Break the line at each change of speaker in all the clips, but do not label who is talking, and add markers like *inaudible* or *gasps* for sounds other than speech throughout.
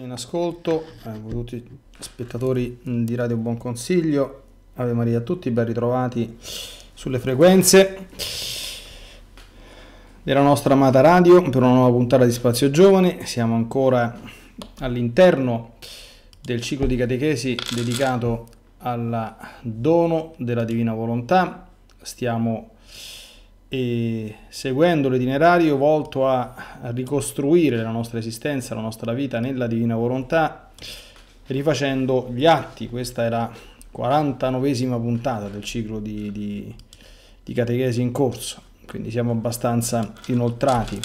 carissimi in ascolto, eh, spettatori di Radio Buon Consiglio, Ave Maria a tutti, ben ritrovati sulle frequenze della nostra amata radio per una nuova puntata di Spazio Giovani, Siamo ancora all'interno del ciclo di catechesi dedicato al dono della Divina Volontà. Stiamo e seguendo l'itinerario volto a ricostruire la nostra esistenza, la nostra vita nella divina volontà, rifacendo gli atti. Questa è la 49esima puntata del ciclo di, di, di catechesi in corso, quindi siamo abbastanza inoltrati.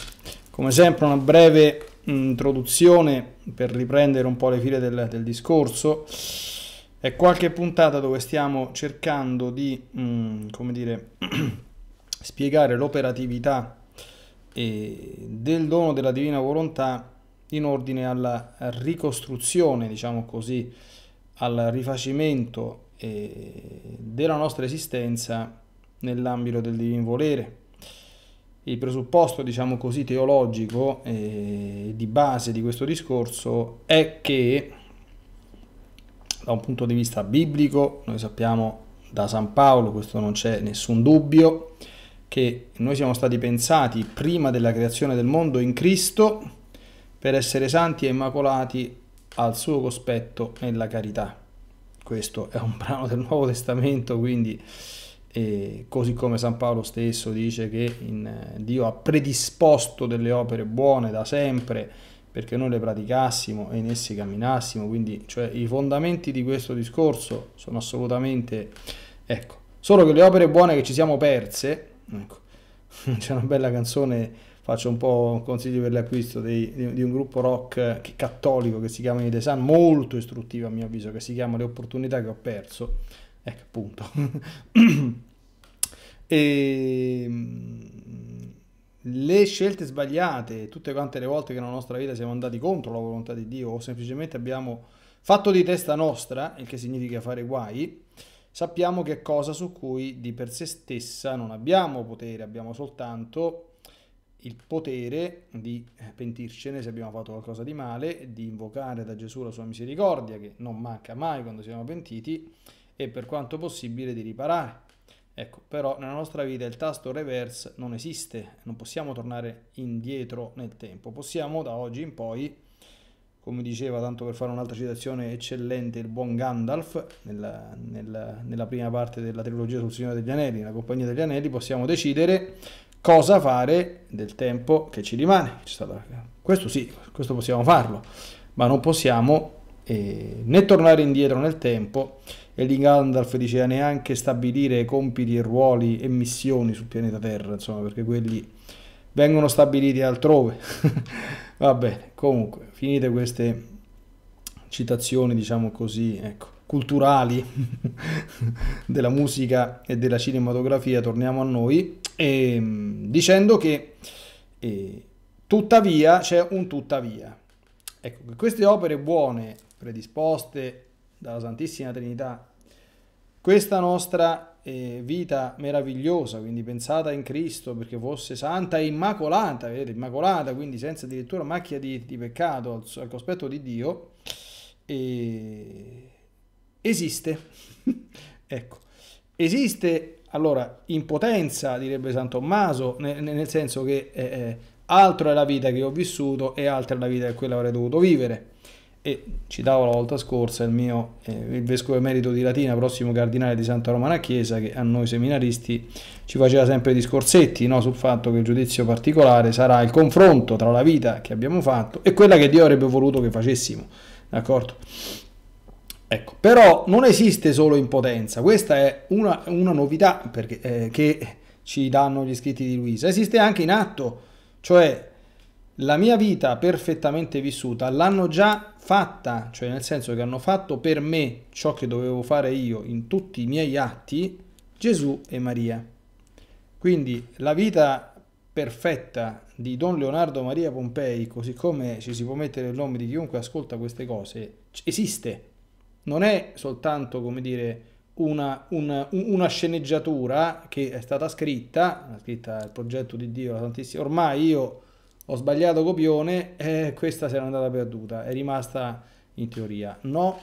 Come sempre una breve introduzione per riprendere un po' le file del, del discorso. È qualche puntata dove stiamo cercando di, mh, mm, come dire, *clears throat* spiegare l'operatività eh, del dono della divina volontà in ordine alla ricostruzione, diciamo così, al rifacimento eh, della nostra esistenza nell'ambito del divin volere. Il presupposto, diciamo così, teologico eh, di base di questo discorso è che da un punto di vista biblico, noi sappiamo da San Paolo, questo non c'è nessun dubbio, che noi siamo stati pensati prima della creazione del mondo in Cristo per essere santi e immacolati al suo cospetto nella carità. Questo è un brano del Nuovo Testamento, quindi eh, così come San Paolo stesso dice che in, eh, Dio ha predisposto delle opere buone da sempre perché noi le praticassimo e in essi camminassimo, quindi cioè, i fondamenti di questo discorso sono assolutamente, ecco, solo che le opere buone che ci siamo perse, Ecco. *laughs* C'è una bella canzone, faccio un po' consiglio per l'acquisto dei, di, di, un gruppo rock cattolico che si chiama I The Sun, molto istruttivo a mio avviso, che si chiama Le opportunità che ho perso. Ecco, punto. e *clears throat* ehm, le scelte sbagliate, tutte quante le volte che nella nostra vita siamo andati contro la volontà di Dio o semplicemente abbiamo fatto di testa nostra, il che significa fare guai, sappiamo che è cosa su cui di per sé stessa non abbiamo potere, abbiamo soltanto il potere di eh, pentircene se abbiamo fatto qualcosa di male, di invocare da Gesù la sua misericordia, che non manca mai quando siamo pentiti, e per quanto possibile di riparare. Ecco, però nella nostra vita il tasto reverse non esiste, non possiamo tornare indietro nel tempo, possiamo da oggi in poi come diceva, tanto per fare un'altra citazione eccellente, il buon Gandalf nella, nella, nella prima parte della trilogia sul Signore degli Anelli, la compagnia degli Anelli, possiamo decidere cosa fare del tempo che ci rimane. Questo sì, questo possiamo farlo, ma non possiamo eh, né tornare indietro nel tempo, e lì Gandalf diceva neanche stabilire compiti, e ruoli e missioni sul pianeta Terra, insomma, perché quelli vengono stabiliti altrove. *laughs* Va bene, comunque, finite queste citazioni, diciamo così, ecco, culturali *laughs* della musica e della cinematografia, torniamo a noi, e, ehm, dicendo che e, eh, tuttavia c'è un tuttavia. Ecco, queste opere buone predisposte dalla Santissima Trinità, questa nostra eh, vita meravigliosa, quindi pensata in Cristo perché fosse santa e immacolata, vedete, immacolata, quindi senza addirittura macchia di, di peccato al, al, cospetto di Dio, eh, esiste. *laughs* ecco, esiste allora in potenza, direbbe San Tommaso, nel, nel senso che eh, eh, altro è la vita che ho vissuto e altra è la vita che quella avrei dovuto vivere e citavo la volta scorsa il mio eh, il vescovo emerito di Latina, prossimo cardinale di Santa Romana Chiesa, che a noi seminaristi ci faceva sempre discorsetti no, sul fatto che il giudizio particolare sarà il confronto tra la vita che abbiamo fatto e quella che Dio avrebbe voluto che facessimo. D'accordo? Ecco, però non esiste solo impotenza, questa è una, una novità perché, eh, che ci danno gli scritti di Luisa, esiste anche in atto, cioè la mia vita perfettamente vissuta l'hanno già fatta, cioè nel senso che hanno fatto per me ciò che dovevo fare io in tutti i miei atti, Gesù e Maria. Quindi la vita perfetta di Don Leonardo Maria Pompei, così come ci si può mettere il nome di chiunque ascolta queste cose, esiste. Non è soltanto, come dire, una, una, una, sceneggiatura che è stata scritta, scritta il progetto di Dio, la Santissima. Ormai io ho sbagliato copione e questa se n'è andata perduta, è rimasta in teoria. No,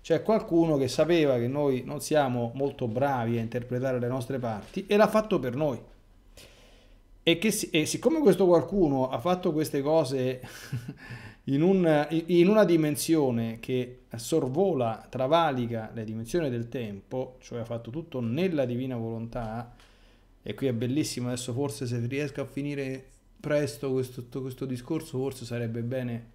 c'è qualcuno che sapeva che noi non siamo molto bravi a interpretare le nostre parti e l'ha fatto per noi. E, che, e siccome questo qualcuno ha fatto queste cose *laughs* in, un, in una dimensione che sorvola, travalica le dimensioni del tempo, cioè ha fatto tutto nella divina volontà, e qui è bellissimo, adesso forse se riesco a finire presto questo, tutto questo discorso, forse sarebbe bene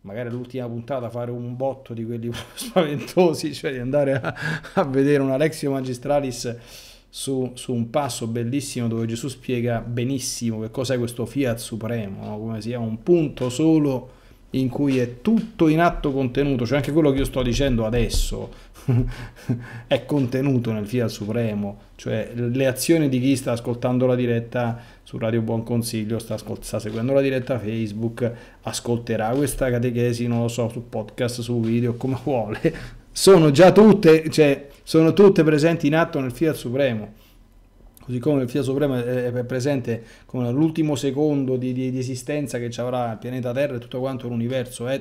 magari all'ultima puntata fare un botto di quelli *laughs* spaventosi, cioè di andare a, a vedere un Alexio Magistralis su, su, un passo bellissimo dove Gesù spiega benissimo che cos'è questo fiat supremo, no? come sia un punto solo in cui è tutto in atto contenuto, cioè anche quello che io sto dicendo adesso *laughs* è contenuto nel fiat supremo, cioè le azioni di chi sta ascoltando la diretta su Radio Buon Consiglio, sta, sta, seguendo la diretta Facebook, ascolterà questa catechesi, non lo so, su podcast, su video, come *laughs* vuole. Sono già tutte, cioè, sono tutte presenti in atto nel Fiat Supremo. Così come il Fiat Supremo è presente con l'ultimo secondo di, di, di esistenza che ci avrà il pianeta Terra e tutto quanto l'universo, è,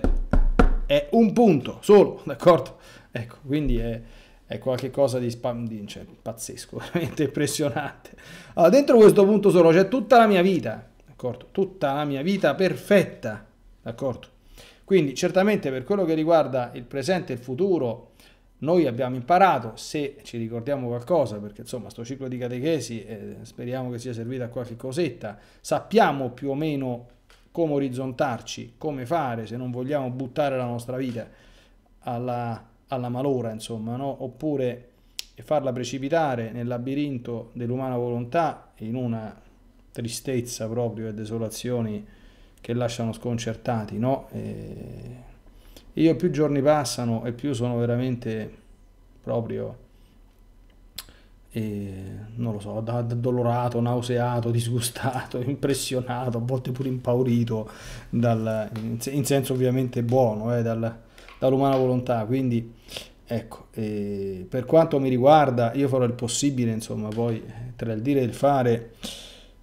è un punto solo, *laughs* d'accordo? Ecco, quindi è, è qualcosa di, spam, di cioè, pazzesco, *laughs* veramente impressionante. Allora, dentro questo punto solo c'è tutta la mia vita, d'accordo? Tutta la mia vita perfetta, d'accordo? Quindi certamente per quello che riguarda il presente e il futuro, noi abbiamo imparato, se ci ricordiamo qualcosa, perché insomma sto ciclo di catechesi eh, speriamo che sia servita a qualche cosetta, sappiamo più o meno come orizzontarci, come fare se non vogliamo buttare la nostra vita alla alla malora, insomma, no? oppure farla precipitare nel labirinto dell'umana volontà in una tristezza proprio e desolazioni che lasciano sconcertati, no? E io più giorni passano e più sono veramente proprio, eh, non lo so, addolorato, nauseato, *laughs* disgustato, impressionato, a volte pure impaurito, dal, in senso ovviamente buono, eh, dal, dall'umana volontà. Quindi, ecco, eh, per quanto mi riguarda, io farò il possibile, insomma, poi tra il dire e il fare,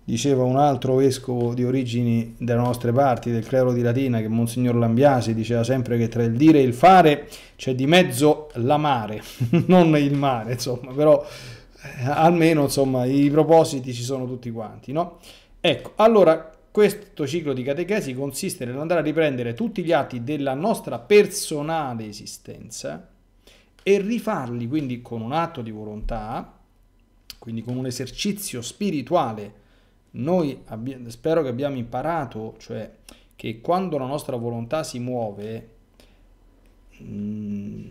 diceva un altro vescovo di origini delle nostre parti, del clero di Latina, che Monsignor Lambiasi diceva sempre che tra il dire e il fare c'è di mezzo la mare, *laughs* non il mare, insomma, però eh, almeno insomma i propositi ci sono tutti quanti, no? Ecco, allora questo ciclo di catechesi consiste nell'andare a riprendere tutti gli atti della nostra personale esistenza e rifarli quindi con un atto di volontà, quindi con un esercizio spirituale. Noi abbiamo, spero che abbiamo imparato, cioè che quando la nostra volontà si muove, mh, mm,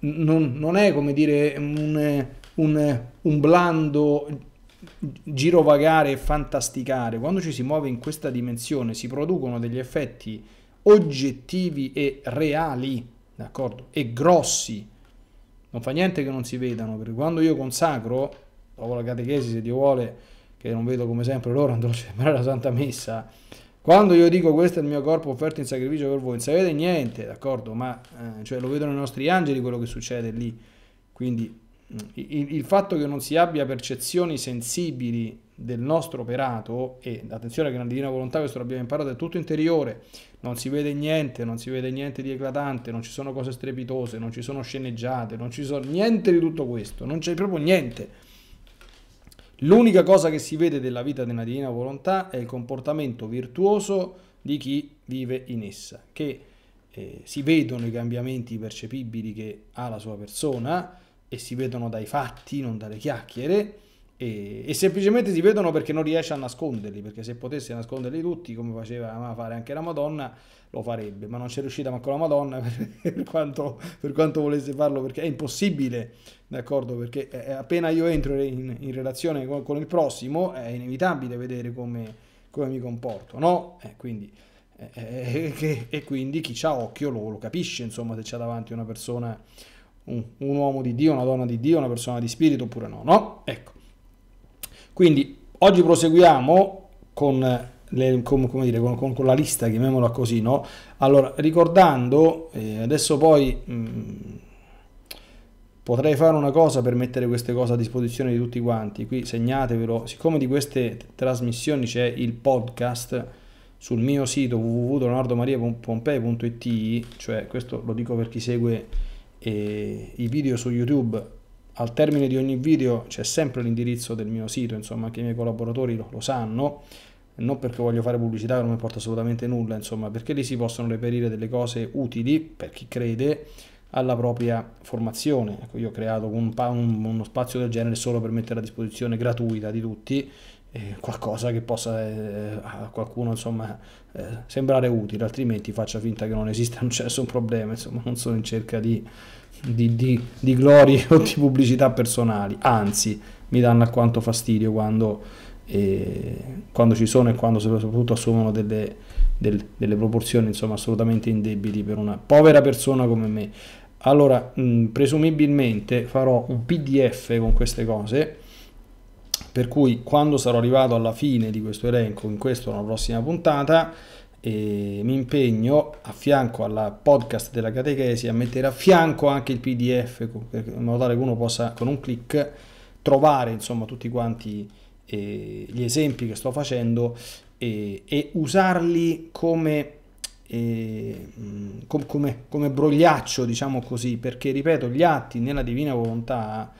non, non, è come dire un, un, un blando girovagare e fantasticare, quando ci si muove in questa dimensione si producono degli effetti oggettivi e reali, d'accordo? E grossi. Non fa niente che non si vedano, perché quando io consacro, dopo la catechesi se Dio vuole, che non vedo come sempre loro andrò a celebrare la Santa Messa, quando io dico questo è il mio corpo offerto in sacrificio per voi, non sapete niente, d'accordo? Ma eh, cioè, lo vedono i nostri angeli quello che succede lì, quindi il, il fatto che non si abbia percezioni sensibili del nostro operato, e attenzione che nella divina volontà questo l'abbiamo imparato, è tutto interiore, non si vede niente, non si vede niente di eclatante, non ci sono cose strepitose, non ci sono sceneggiate, non ci sono niente di tutto questo, non c'è proprio niente. L'unica cosa che si vede della vita della divina volontà è il comportamento virtuoso di chi vive in essa, che eh, si vedono i cambiamenti percepibili che ha la sua persona, e si vedono dai fatti, non dalle chiacchiere. E, e, semplicemente si vedono perché non riesce a nasconderli, perché se potesse nasconderli tutti, come faceva fare anche la Madonna, lo farebbe, ma non c'è riuscita manco la Madonna *laughs* per, per, quanto, per quanto, volesse farlo, perché è impossibile, d'accordo? Perché appena io entro in, in relazione con, con, il prossimo è inevitabile vedere come, come mi comporto, no? Eh, quindi, eh, eh, *laughs* e quindi chi ha occhio lo, lo capisce, insomma, se c'è davanti una persona un, un uomo di Dio, una donna di Dio, una persona di spirito oppure no, no? Ecco. Quindi oggi proseguiamo con le, com, come dire, con, con, con, la lista, chiamiamola così, no? Allora, ricordando, eh, adesso poi mh, mm, potrei fare una cosa per mettere queste cose a disposizione di tutti quanti, qui segnatevelo, siccome di queste trasmissioni c'è il podcast sul mio sito www.leonardomariapompei.it, cioè questo lo dico per chi segue e i video su YouTube al termine di ogni video c'è sempre l'indirizzo del mio sito, insomma anche i miei collaboratori lo, lo sanno, non perché voglio fare pubblicità che non mi porta assolutamente nulla, insomma perché lì si possono reperire delle cose utili per chi crede alla propria formazione. Ecco, io ho creato un, un, uno spazio del genere solo per mettere a disposizione gratuita di tutti eh, qualcosa che possa eh, a qualcuno insomma eh, sembrare utile altrimenti faccia finta che non esista *laughs* non c'è nessun problema insomma non sono in cerca di, di, di, di glorie *laughs* o di pubblicità personali anzi mi danno alquanto fastidio quando, eh, quando ci sono e quando soprattutto assumono delle, delle, delle proporzioni insomma assolutamente indebili per una povera persona come me allora mh, presumibilmente farò un pdf con queste cose per cui quando sarò arrivato alla fine di questo elenco, in questa o nella prossima puntata, eh, mi impegno a fianco al podcast della catechesi a mettere a fianco anche il pdf in modo tale che uno possa con un clic trovare insomma tutti quanti eh, gli esempi che sto facendo eh, e usarli come e, eh, com, come, come, brogliaccio, diciamo così, perché ripeto, gli atti nella divina volontà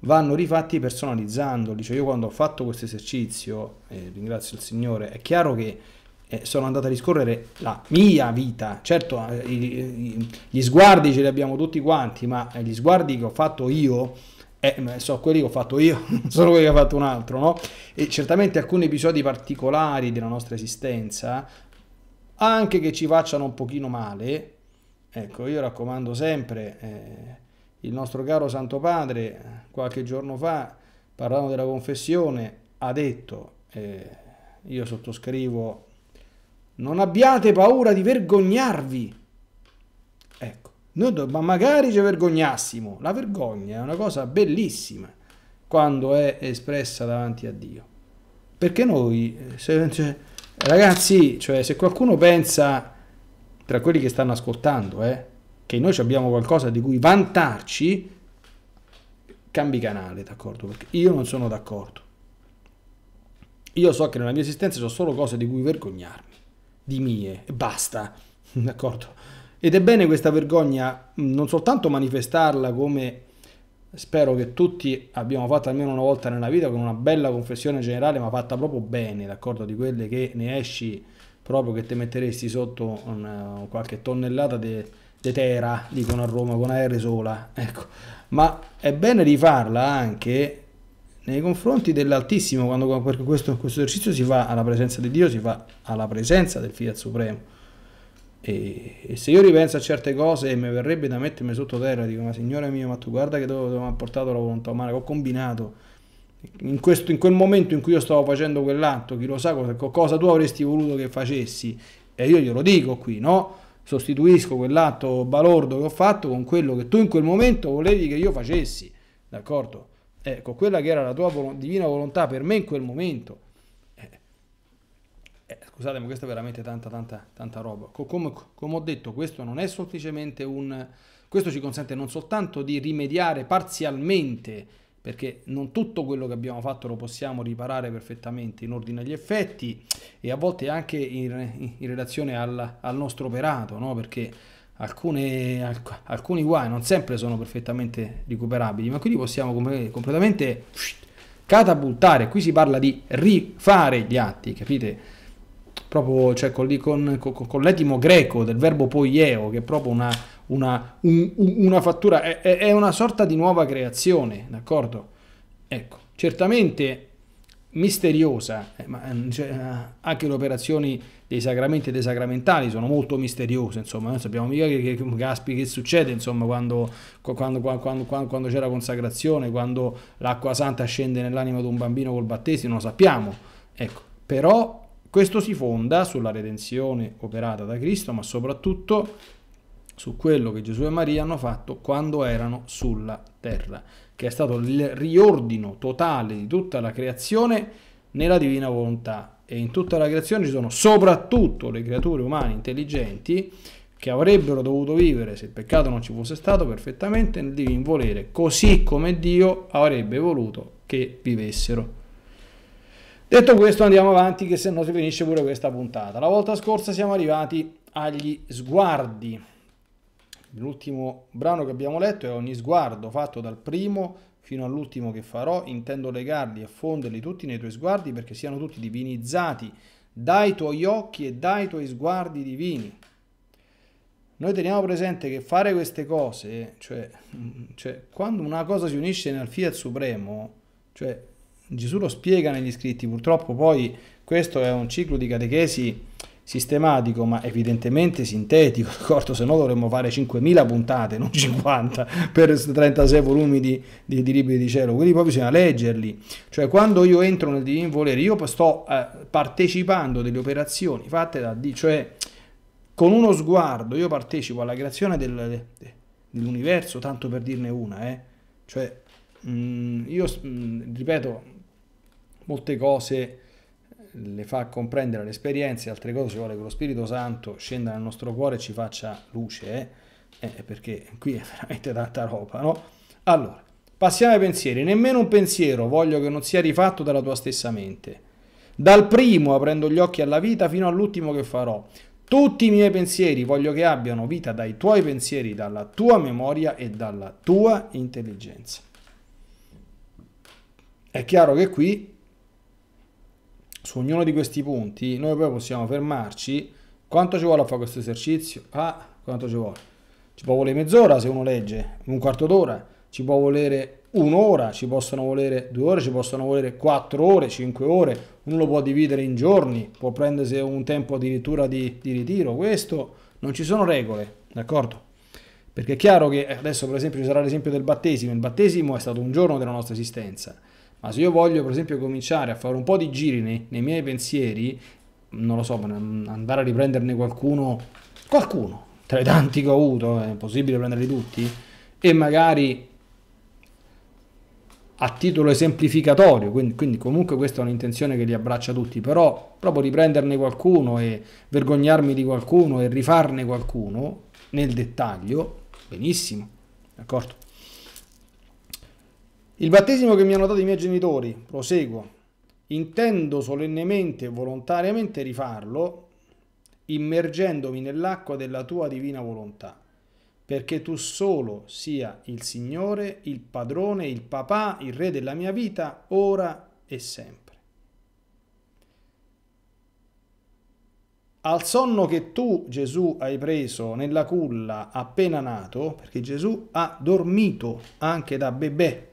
vanno rifatti personalizzandoli. Cioè io quando ho fatto questo esercizio, eh, ringrazio il Signore, è chiaro che eh, sono andato a riscorrere la mia vita. Certo, eh, gli sguardi ce li abbiamo tutti quanti, ma eh, gli sguardi che ho fatto io, eh, sono quelli che ho fatto io, *laughs* non sono quelli che ha fatto un altro, no? E certamente alcuni episodi particolari della nostra esistenza, anche che ci facciano un pochino male, ecco, io raccomando sempre eh, il nostro caro Santo Padre qualche giorno fa, parlando della confessione, ha detto, eh, io sottoscrivo, non abbiate paura di vergognarvi. Ecco, noi do- ma magari ci vergognassimo. La vergogna è una cosa bellissima quando è espressa davanti a Dio. Perché noi, se, cioè, ragazzi, cioè, se qualcuno pensa, tra quelli che stanno ascoltando, eh, che noi abbiamo qualcosa di cui vantarci, cambi canale, d'accordo? Perché io non sono d'accordo. Io so che nella mia esistenza ho solo cose di cui vergognarmi, di mie, e basta, *laughs* d'accordo? Ed è bene questa vergogna non soltanto manifestarla come spero che tutti abbiamo fatto almeno una volta nella vita con una bella confessione generale, ma fatta proprio bene, d'accordo? Di quelle che ne esci proprio che ti metteresti sotto una, qualche tonnellata di Tetera, dicono a Roma, con R sola, ecco. Ma è bene rifarla anche nei confronti dell'Altissimo, quando, perché questo, questo, esercizio si fa alla presenza di Dio, si fa alla presenza del Fiat Supremo. E, e se io ripenso a certe cose e mi verrebbe da mettermi sotto terra, dico, ma signore mio, ma tu guarda che dove, dove mi ha portato la volontà umana, che ho combinato. In, questo, in, quel momento in cui io stavo facendo quell'atto, chi lo sa cosa, cosa tu avresti voluto che facessi, e io glielo dico qui, no? sostituisco quell'atto balordo che ho fatto con quello che tu in quel momento volevi che io facessi, d'accordo? Ecco, quella che era la tua divina volontà per me in quel momento. Eh, eh, scusate, ma questa è veramente tanta, tanta, tanta roba. Come, come ho detto, questo non è semplicemente un... Questo ci consente non soltanto di rimediare parzialmente perché non tutto quello che abbiamo fatto lo possiamo riparare perfettamente in ordine agli effetti e a volte anche in, in relazione al, al, nostro operato, no? perché alcune, alc alcuni guai non sempre sono perfettamente recuperabili, ma qui li possiamo com completamente catapultare, qui si parla di rifare gli atti, capite? Proprio cioè, con, con, con l'etimo greco del verbo poieo, che è proprio una, una, un, una fattura, è, è, una sorta di nuova creazione, d'accordo? Ecco, certamente misteriosa, eh, ma ehm, cioè, eh, anche le operazioni dei sacramenti e dei sacramentali sono molto misteriose, insomma, non sappiamo mica che, che, gaspi che succede, insomma, quando, quando, quando, quando c'è la consacrazione, quando l'acqua santa scende nell'anima di un bambino col battesimo, non lo sappiamo, ecco, però questo si fonda sulla redenzione operata da Cristo, ma soprattutto su quello che Gesù e Maria hanno fatto quando erano sulla terra, che è stato il riordino totale di tutta la creazione nella divina volontà. E in tutta la creazione ci sono soprattutto le creature umane intelligenti che avrebbero dovuto vivere, se il peccato non ci fosse stato, perfettamente nel divin volere, così come Dio avrebbe voluto che vivessero. Detto questo andiamo avanti che se no si finisce pure questa puntata. La volta scorsa siamo arrivati agli sguardi L'ultimo brano che abbiamo letto è ogni sguardo fatto dal primo fino all'ultimo che farò, intendo legarli e fonderli tutti nei tuoi sguardi perché siano tutti divinizzati dai tuoi occhi e dai tuoi sguardi divini. Noi teniamo presente che fare queste cose, cioè, *laughs* cioè quando una cosa si unisce nel Fiat Supremo, cioè Gesù lo spiega negli scritti, purtroppo poi questo è un ciclo di catechesi sistematico ma evidentemente sintetico, d'accordo? *laughs* se no dovremmo fare 5.000 puntate, non 50, per 36 volumi di, di, di libri di cielo, quindi poi bisogna leggerli, cioè quando io entro nel divin volere io sto eh, partecipando delle operazioni fatte da Dio, cioè con uno sguardo io partecipo alla creazione del, dell'universo, tanto per dirne una, eh? cioè mh, mm, io mh, mm, ripeto molte cose le fa comprendere le esperienze e altre cose, ci vuole che lo Spirito Santo scenda nel nostro cuore e ci faccia luce, eh? Eh, perché qui è veramente tanta roba, no? Allora, passiamo ai pensieri. Nemmeno un pensiero voglio che non sia rifatto dalla tua stessa mente. Dal primo aprendo gli occhi alla vita fino all'ultimo che farò. Tutti i miei pensieri voglio che abbiano vita dai tuoi pensieri, dalla tua memoria e dalla tua intelligenza. È chiaro che qui su ognuno di questi punti noi poi possiamo fermarci quanto ci vuole a fare questo esercizio? Ah, quanto ci vuole? Ci può volere mezz'ora se uno legge, un quarto d'ora, ci può volere un'ora, ci possono volere due ore, ci possono volere quattro ore, cinque ore, uno lo può dividere in giorni, può prendersi un tempo addirittura di, di ritiro, questo non ci sono regole, d'accordo? Perché è chiaro che adesso per esempio ci sarà l'esempio del battesimo, il battesimo è stato un giorno della nostra esistenza, ma se io voglio, per esempio, cominciare a fare un po' di giri nei, nei miei pensieri, non lo so, andare a riprenderne qualcuno, qualcuno, tra i tanti che ho avuto, è impossibile prenderli tutti, e magari a titolo esemplificatorio, quindi, quindi, comunque questa è un'intenzione che li abbraccia tutti, però proprio riprenderne qualcuno e vergognarmi di qualcuno e rifarne qualcuno nel dettaglio, benissimo, d'accordo? Il battesimo che mi hanno dato i miei genitori, proseguo, intendo solennemente e volontariamente rifarlo, immergendomi nell'acqua della tua divina volontà, perché tu solo sia il Signore, il Padrone, il Papà, il Re della mia vita, ora e sempre. al sonno che tu, Gesù, hai preso nella culla appena nato, perché Gesù ha dormito anche da bebè,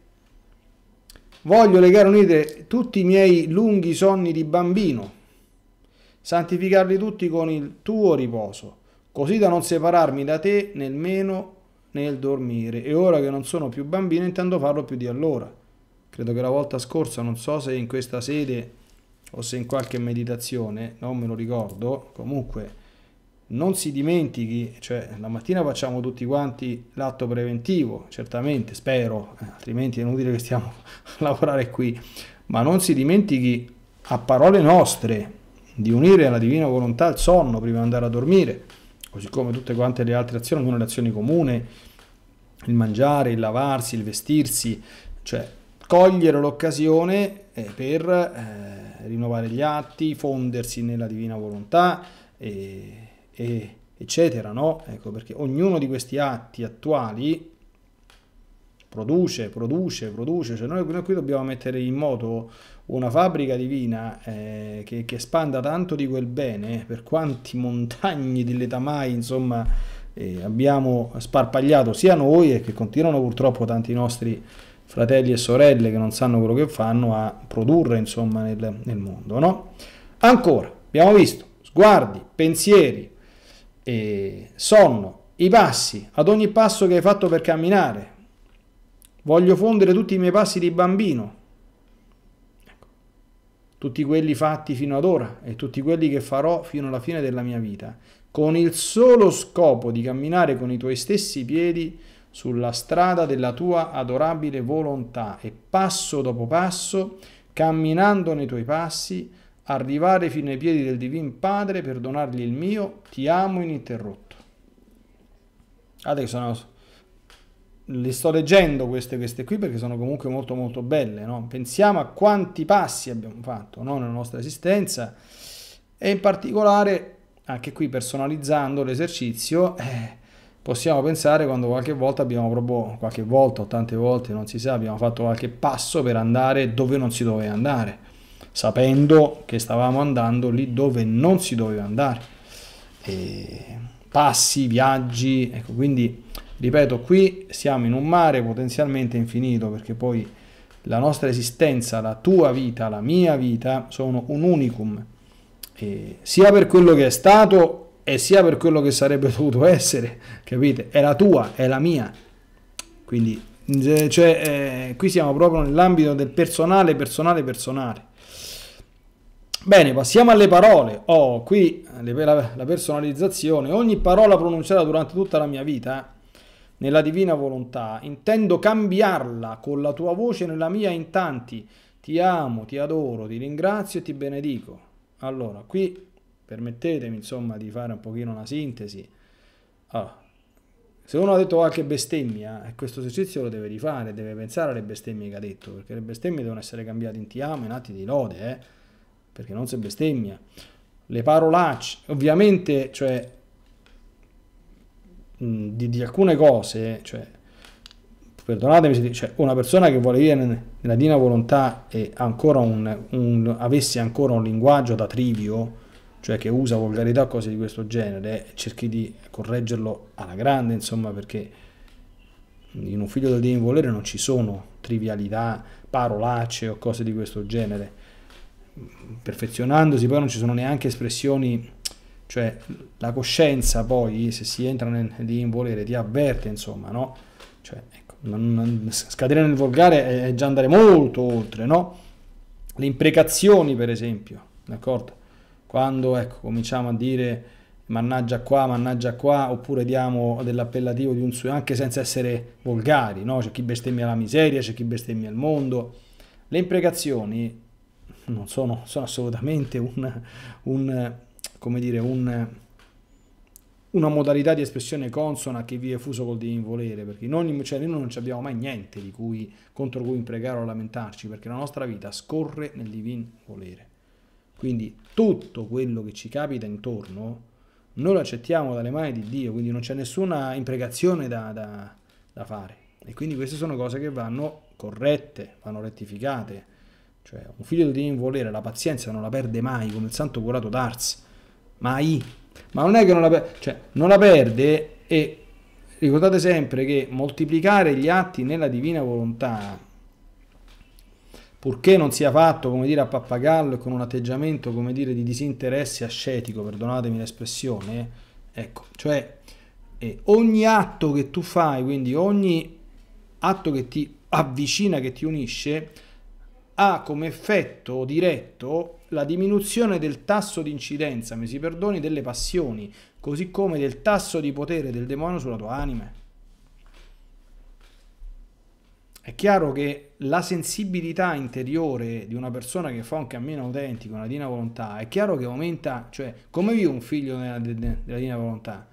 Voglio legare unite tutti i miei lunghi sonni di bambino, santificarli tutti con il tuo riposo, così da non separarmi da te nemmeno nel dormire. E ora che non sono più bambino intendo farlo più di allora. Credo che la volta scorsa, non so se in questa sede o se in qualche meditazione, non me lo ricordo, comunque non si dimentichi, cioè la mattina facciamo tutti quanti l'atto preventivo, certamente, spero, eh, altrimenti è inutile che stiamo *laughs* a lavorare qui, ma non si dimentichi a parole nostre di unire alla divina volontà il sonno prima di andare a dormire, così come tutte quante le altre azioni, ognuna le azioni comune, il mangiare, il lavarsi, il vestirsi, cioè cogliere l'occasione eh, per eh, rinnovare gli atti, fondersi nella divina volontà. E e eccetera, no? Ecco perché ognuno di questi atti attuali produce, produce, produce, cioè noi, noi qui dobbiamo mettere in moto una fabbrica divina eh, che, che, espanda tanto di quel bene, per quanti *laughs* montagni di letamai, insomma, eh, abbiamo sparpagliato sia noi e che continuano purtroppo tanti nostri fratelli e sorelle che non sanno quello che fanno a produrre, insomma, nel, nel mondo, no? Ancora, abbiamo visto, sguardi, pensieri, e sonno, i passi, ad ogni passo che hai fatto per camminare. Voglio fondere tutti i miei passi di bambino, ecco. tutti quelli fatti fino ad ora e tutti quelli che farò fino alla fine della mia vita, con il solo scopo di camminare con i tuoi stessi piedi sulla strada della tua adorabile volontà e passo dopo passo, camminando nei tuoi passi, arrivare fino ai piedi del Divin Padre, perdonargli il mio, ti amo ininterrotto. Adesso sono, le sto leggendo queste, queste qui perché sono comunque molto molto belle, no? pensiamo a quanti passi abbiamo fatto no? nella nostra esistenza e in particolare anche qui personalizzando l'esercizio eh, possiamo pensare quando qualche volta abbiamo proprio qualche volta o tante volte non si sa abbiamo fatto qualche passo per andare dove non si doveva andare sapendo che stavamo andando lì dove non si doveva andare. E passi, viaggi, ecco, quindi ripeto, qui siamo in un mare potenzialmente infinito perché poi la nostra esistenza, la tua vita, la mia vita sono un unicum, e sia per quello che è stato e sia per quello che sarebbe *laughs* dovuto essere, capite? È la tua, è la mia. Quindi, eh, cioè, eh, qui siamo proprio nell'ambito del personale, personale, personale. Bene, passiamo alle parole. Oh, qui la, personalizzazione. Ogni parola pronunciata durante tutta la mia vita, eh, nella divina volontà, intendo cambiarla con la tua voce nella mia in tanti. Ti amo, ti adoro, ti ringrazio e ti benedico. Allora, qui permettetemi insomma di fare un pochino una sintesi. Allora, ah, se uno ha detto qualche bestemmia, eh, questo esercizio lo deve rifare, deve pensare alle bestemmie che ha detto, perché le bestemmie devono essere cambiate in ti amo, in atti di lode, eh? perché non si bestemmia. Le parolacce, ovviamente, cioè, di, di alcune cose, cioè, perdonatemi, cioè, una persona che vuole vivere nella dina volontà e ancora un, un, avesse ancora un linguaggio da trivio, cioè che usa volgarità o cose di questo genere, cerchi di correggerlo alla grande, insomma, perché in un figlio del divino volere non ci sono trivialità, parolacce o cose di questo genere. Perfezionandosi poi non ci sono neanche espressioni, cioè la coscienza poi, se si entra nel divino volere, ti avverte, insomma, no? Cioè, ecco, non, non, scadere nel volgare è già andare molto oltre, no? Le imprecazioni, per esempio, d'accordo? Quando ecco, cominciamo a dire mannaggia qua, mannaggia qua, oppure diamo dell'appellativo di un suo, anche senza essere volgari, no? c'è chi bestemmia la miseria, c'è chi bestemmia il mondo. Le imprecazioni non sono, sono assolutamente un, un, come dire, un, una modalità di espressione consona che vi è fuso col divin volere, perché in ogni, cioè noi non abbiamo mai niente di cui, contro cui imprecare o lamentarci, perché la nostra vita scorre nel divin volere. Quindi tutto quello che ci capita intorno, noi lo accettiamo dalle mani di Dio, quindi non c'è nessuna imprecazione da, da, da fare. E quindi queste sono cose che vanno corrette, vanno rettificate. Cioè, un figlio di Dio in volere, la pazienza non la perde mai, come il santo curato d'Ars. Mai. Ma non è che non la perde, cioè, non la perde e ricordate sempre che moltiplicare gli atti nella divina volontà purché non sia fatto come dire a pappagallo e con un atteggiamento come dire di disinteresse ascetico, perdonatemi l'espressione, ecco, cioè eh, ogni atto che tu fai, quindi ogni atto che ti avvicina, che ti unisce, ha come effetto diretto la diminuzione del tasso di incidenza, mi si perdoni, delle passioni, così come del tasso di potere del demonio sulla tua anima. È chiaro che la sensibilità interiore di una persona che fa un cammino autentico, una Dina volontà, è chiaro che aumenta, cioè come vive un figlio della, della divina volontà?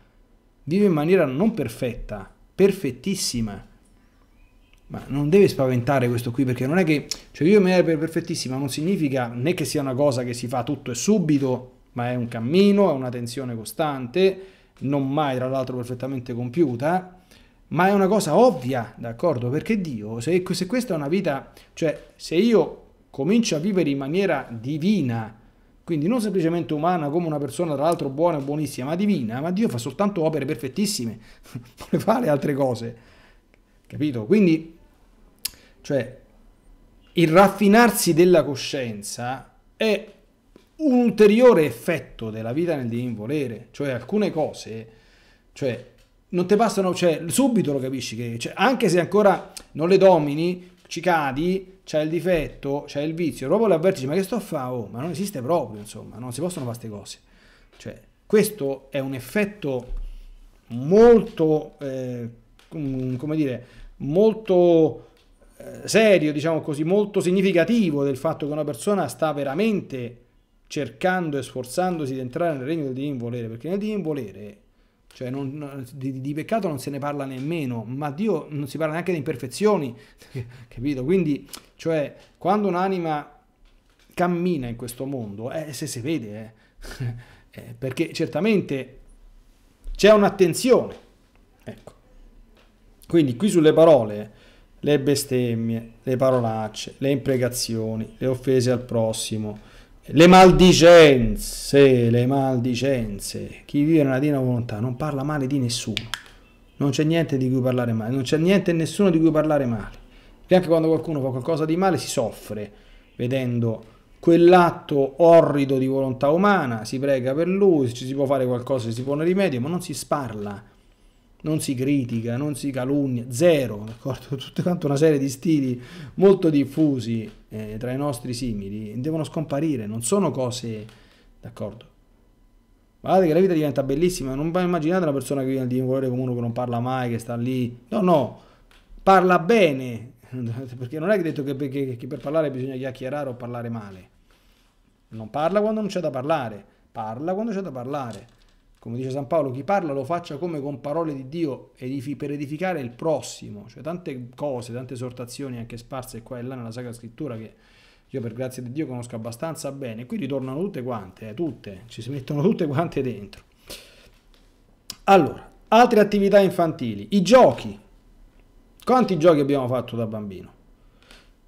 Vive in maniera non perfetta, perfettissima. Ma non deve spaventare questo qui perché non è che, cioè io in maniera perfettissima, non significa né che sia una cosa che si fa tutto e subito, ma è un cammino, è una tensione costante, non mai tra l'altro perfettamente compiuta ma è una cosa ovvia, d'accordo? Perché Dio, se, se, questa è una vita, cioè se io comincio a vivere in maniera divina, quindi non semplicemente umana come una persona tra l'altro buona e buonissima, ma divina, ma Dio fa soltanto opere perfettissime, *laughs* vuole fare altre cose, capito? Quindi, cioè, il raffinarsi della coscienza è un ulteriore effetto della vita nel divin volere, cioè alcune cose, cioè non ti bastano, cioè, subito lo capisci che, cioè, anche se ancora non le domini, ci cadi, c'è il difetto, c'è il vizio, proprio l'avvertisci, ma che sto a fare? Oh, ma non esiste proprio, insomma, non si possono fare queste cose. Cioè, questo è un effetto molto, eh, come dire, molto eh, serio, diciamo così, molto significativo del fatto che una persona sta veramente cercando e sforzandosi di entrare nel regno del divinvolere, perché nel divinvolere cioè non, di, di, peccato non se ne parla nemmeno, ma Dio non si parla neanche di imperfezioni, *laughs* capito? Quindi, cioè, quando un'anima cammina in questo mondo, eh, se si vede, eh, *laughs* eh, perché certamente c'è un'attenzione. Ecco. Quindi qui sulle parole, le bestemmie, le parolacce, le imprecazioni, le offese al prossimo, le maldicenze, le maldicenze. Chi vive nella divina volontà non parla male di nessuno. Non c'è niente di cui parlare male, non c'è niente e nessuno di cui parlare male. E anche quando qualcuno fa qualcosa di male si soffre vedendo quell'atto orrido di volontà umana, si prega per lui, se ci si può fare qualcosa si pone rimedio, ma non si sparla, non si critica, non si calunnia, zero, d'accordo? *laughs* Tutta una serie di stili molto diffusi eh, tra i nostri simili devono scomparire, non sono cose d'accordo. Guardate che la vita diventa bellissima, non immaginate una persona che vive di un colore comune che non parla mai, che sta lì, no, no, parla bene, *laughs* perché non è detto che, che, che per parlare bisogna chiacchierare o parlare male. Non parla quando non c'è da parlare, parla quando c'è da parlare come dice San Paolo, chi parla lo faccia come con parole di Dio edifi, per edificare il prossimo, cioè tante cose, tante esortazioni anche sparse qua e là nella Sacra Scrittura che io per grazia di Dio conosco abbastanza bene, qui ritornano tutte quante, eh, tutte, ci si mettono tutte quante dentro. Allora, altre attività infantili, i giochi. Quanti giochi abbiamo fatto da bambino?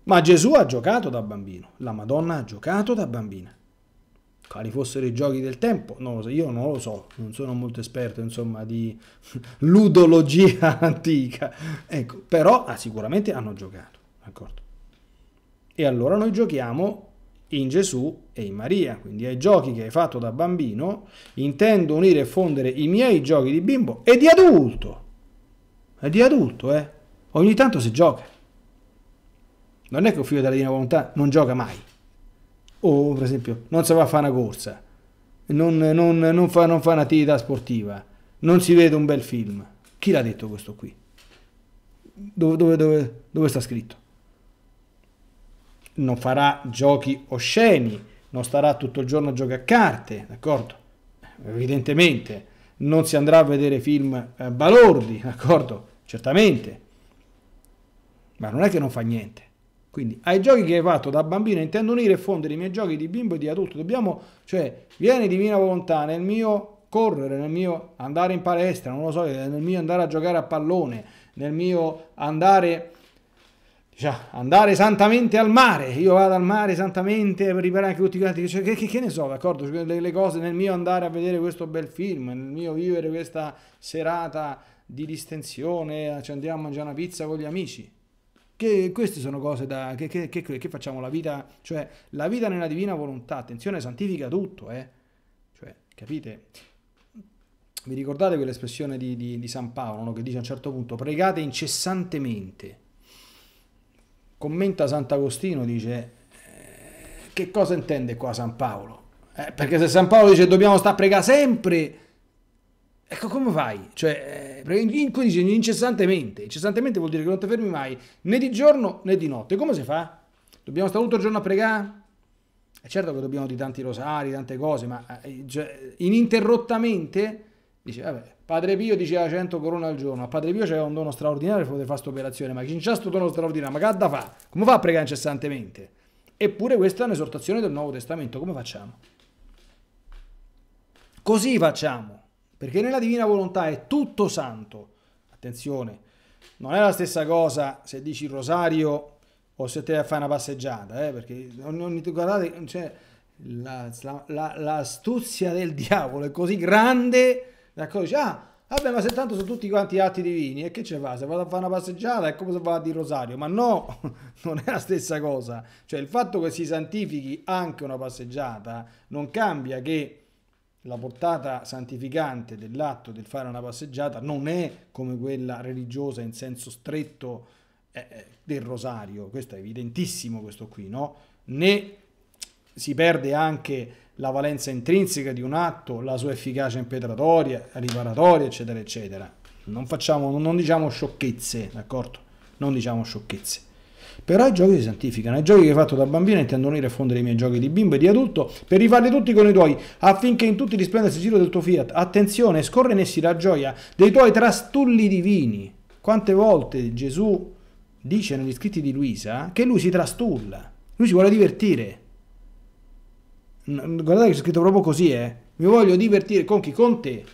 Ma Gesù ha giocato da bambino, la Madonna ha giocato da bambina quali fossero i giochi del tempo, non lo so, io non lo so, non sono molto esperto insomma di *laughs* ludologia *laughs* antica, ecco, però ah, sicuramente hanno giocato, d'accordo? E allora noi giochiamo in Gesù e in Maria, quindi ai giochi che hai fatto da bambino, intendo unire e fondere i miei giochi di bimbo e di adulto, e di adulto, eh? Ogni tanto si gioca. Non è che un figlio della divina volontà non gioca mai o per esempio non si va a fare una corsa, non, non, non fa, non fa un'attività sportiva, non si vede un bel film. Chi l'ha detto questo qui? Dove, dove, dove, dove sta scritto? Non farà giochi osceni, non starà tutto il giorno a giocare a carte, d'accordo? Evidentemente. Non si andrà a vedere film eh, balordi, d'accordo? Certamente. Ma non è che non fa niente. Quindi ai giochi che hai fatto da bambino intendo unire e fondere i miei giochi di bimbo e di adulto. Dobbiamo, cioè, vieni di volontà nel mio correre, nel mio andare in palestra, non lo so, nel mio andare a giocare a pallone, nel mio andare diciamo, andare santamente al mare, io vado al mare santamente per riparare anche tutti quanti, cioè, che, che, che, ne so, d'accordo? Cioè, le, le, cose nel mio andare a vedere questo bel film, nel mio vivere questa serata di distensione, ci andiamo a mangiare una pizza con gli amici. Che queste sono cose da, che, che, che, che, facciamo la vita, cioè la vita nella divina volontà, attenzione, santifica tutto, eh? cioè, capite? Vi ricordate quell'espressione di, di, di San Paolo no? che dice a un certo punto pregate incessantemente? Commenta Sant'Agostino, dice eh, che cosa intende qua San Paolo? Eh, perché se San Paolo dice dobbiamo stare a pregare sempre, Ecco come fai? Cioè, eh, in, in, incessantemente, incessantemente vuol dire che non ti fermi mai, né di giorno né di notte. Come si fa? Dobbiamo stare tutto il giorno a pregare? È certo che dobbiamo di tanti rosari, tante cose, ma eh, cioè, ininterrottamente dice, vabbè, Padre Pio diceva 100 corona al giorno, a Padre Pio c'era un dono straordinario per poter fare questa operazione, ma chi c'è questo dono straordinario? Ma che da fa? Come fa a pregare incessantemente? Eppure questa è un'esortazione del Nuovo Testamento, come facciamo? Così facciamo. Perché nella divina volontà è tutto santo. Attenzione, non è la stessa cosa se dici il rosario o se te vai a fare una passeggiata, eh? perché ogni, guardate, cioè, la, la, l'astuzia del *laughs* diavolo è così grande da cosa dice, ah, vabbè, ma se tanto sono tutti quanti atti divini, e che ce fa? Se vado a fare una passeggiata è come se vado a dire rosario, ma no, *laughs* non è la stessa cosa. Cioè il fatto che si santifichi anche una passeggiata non cambia che la portata santificante dell'atto del fare una passeggiata non è come quella religiosa in senso stretto eh, eh, del rosario, questo è evidentissimo questo qui, no? Né si perde anche la valenza intrinseca di un atto, la sua efficacia impetratoria, riparatoria, eccetera, eccetera. Non, facciamo, non diciamo sciocchezze, d'accordo? Non diciamo sciocchezze. Però i giochi si santificano. I giochi che hai fatto da bambino intendo unire e fondere i miei giochi di bimbo e di adulto per rifarli tutti con i tuoi, affinché in tutti risplenda il giro del tuo fiat. Attenzione, scorre in essi la gioia dei tuoi trastulli divini. Quante volte Gesù dice negli scritti di Luisa che lui si trastulla, lui si vuole divertire. Guardate che c'è scritto proprio così, eh. Mi voglio divertire con chi? Con te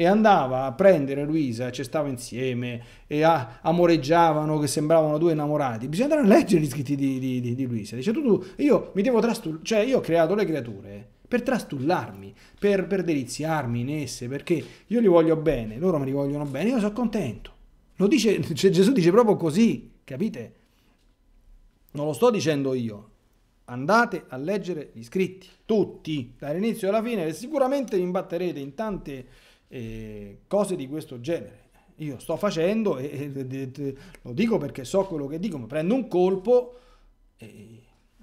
e andava a prendere Luisa, ci stava insieme e a, amoreggiavano che sembravano due innamorati. Bisogna andare a leggere gli scritti di, di, di, di Luisa. Dice tu, tu, io mi devo trastullare, cioè io ho creato le creature per trastullarmi, per, per deliziarmi in esse, perché io li voglio bene, loro mi vogliono bene, io sono contento. Lo dice, *laughs* cioè Gesù dice proprio così, capite? Non lo sto dicendo io, andate a leggere gli scritti, tutti, dall'inizio alla fine, e sicuramente vi imbatterete in tante eh, cose di questo genere. Io sto facendo, e, e, e, lo dico perché so quello che dico, mi prendo un colpo, e,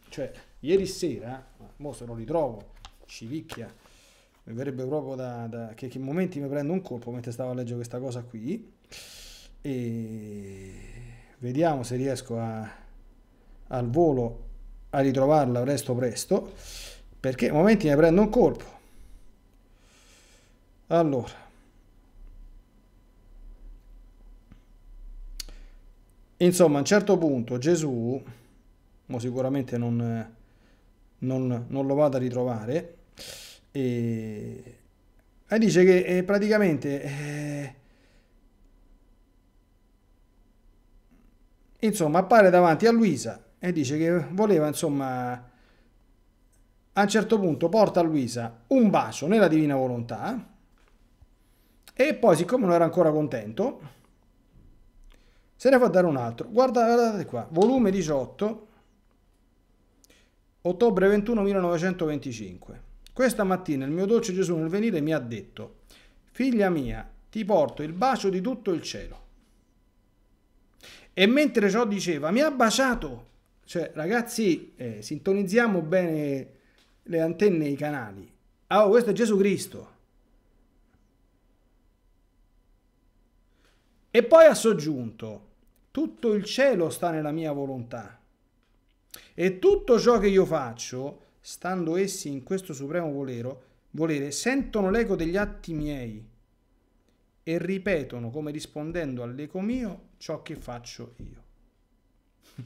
cioè ieri sera, mo se lo ritrovo, civicchia, mi verrebbe proprio da, da che, che momenti mi prendo un colpo mentre stavo a leggere questa cosa qui, e vediamo se riesco a, al volo a ritrovarla presto presto, perché momenti mi prendo un colpo, allora. Insomma, a un certo punto Gesù, ma sicuramente non, non, non lo vado a ritrovare, e, e dice che eh, praticamente... Eh, insomma, appare davanti a Luisa e dice che voleva, insomma, a un certo punto porta a Luisa un bacio nella divina volontà, e poi, siccome non era ancora contento, se ne fa dare un altro. Guarda, guardate qua, volume 18, ottobre 21 1925. Questa mattina il mio dolce Gesù nel venire mi ha detto, figlia mia, ti porto il bacio di tutto il cielo. E mentre ciò diceva, mi ha baciato. Cioè, ragazzi, eh, sintonizziamo bene le antenne e i canali. Ah, oh, questo è Gesù Cristo. E poi ha soggiunto, tutto il cielo sta nella mia volontà e tutto ciò che io faccio, stando essi in questo supremo volero, volere, sentono l'eco degli atti miei e ripetono come rispondendo all'eco mio ciò che faccio io. *laughs*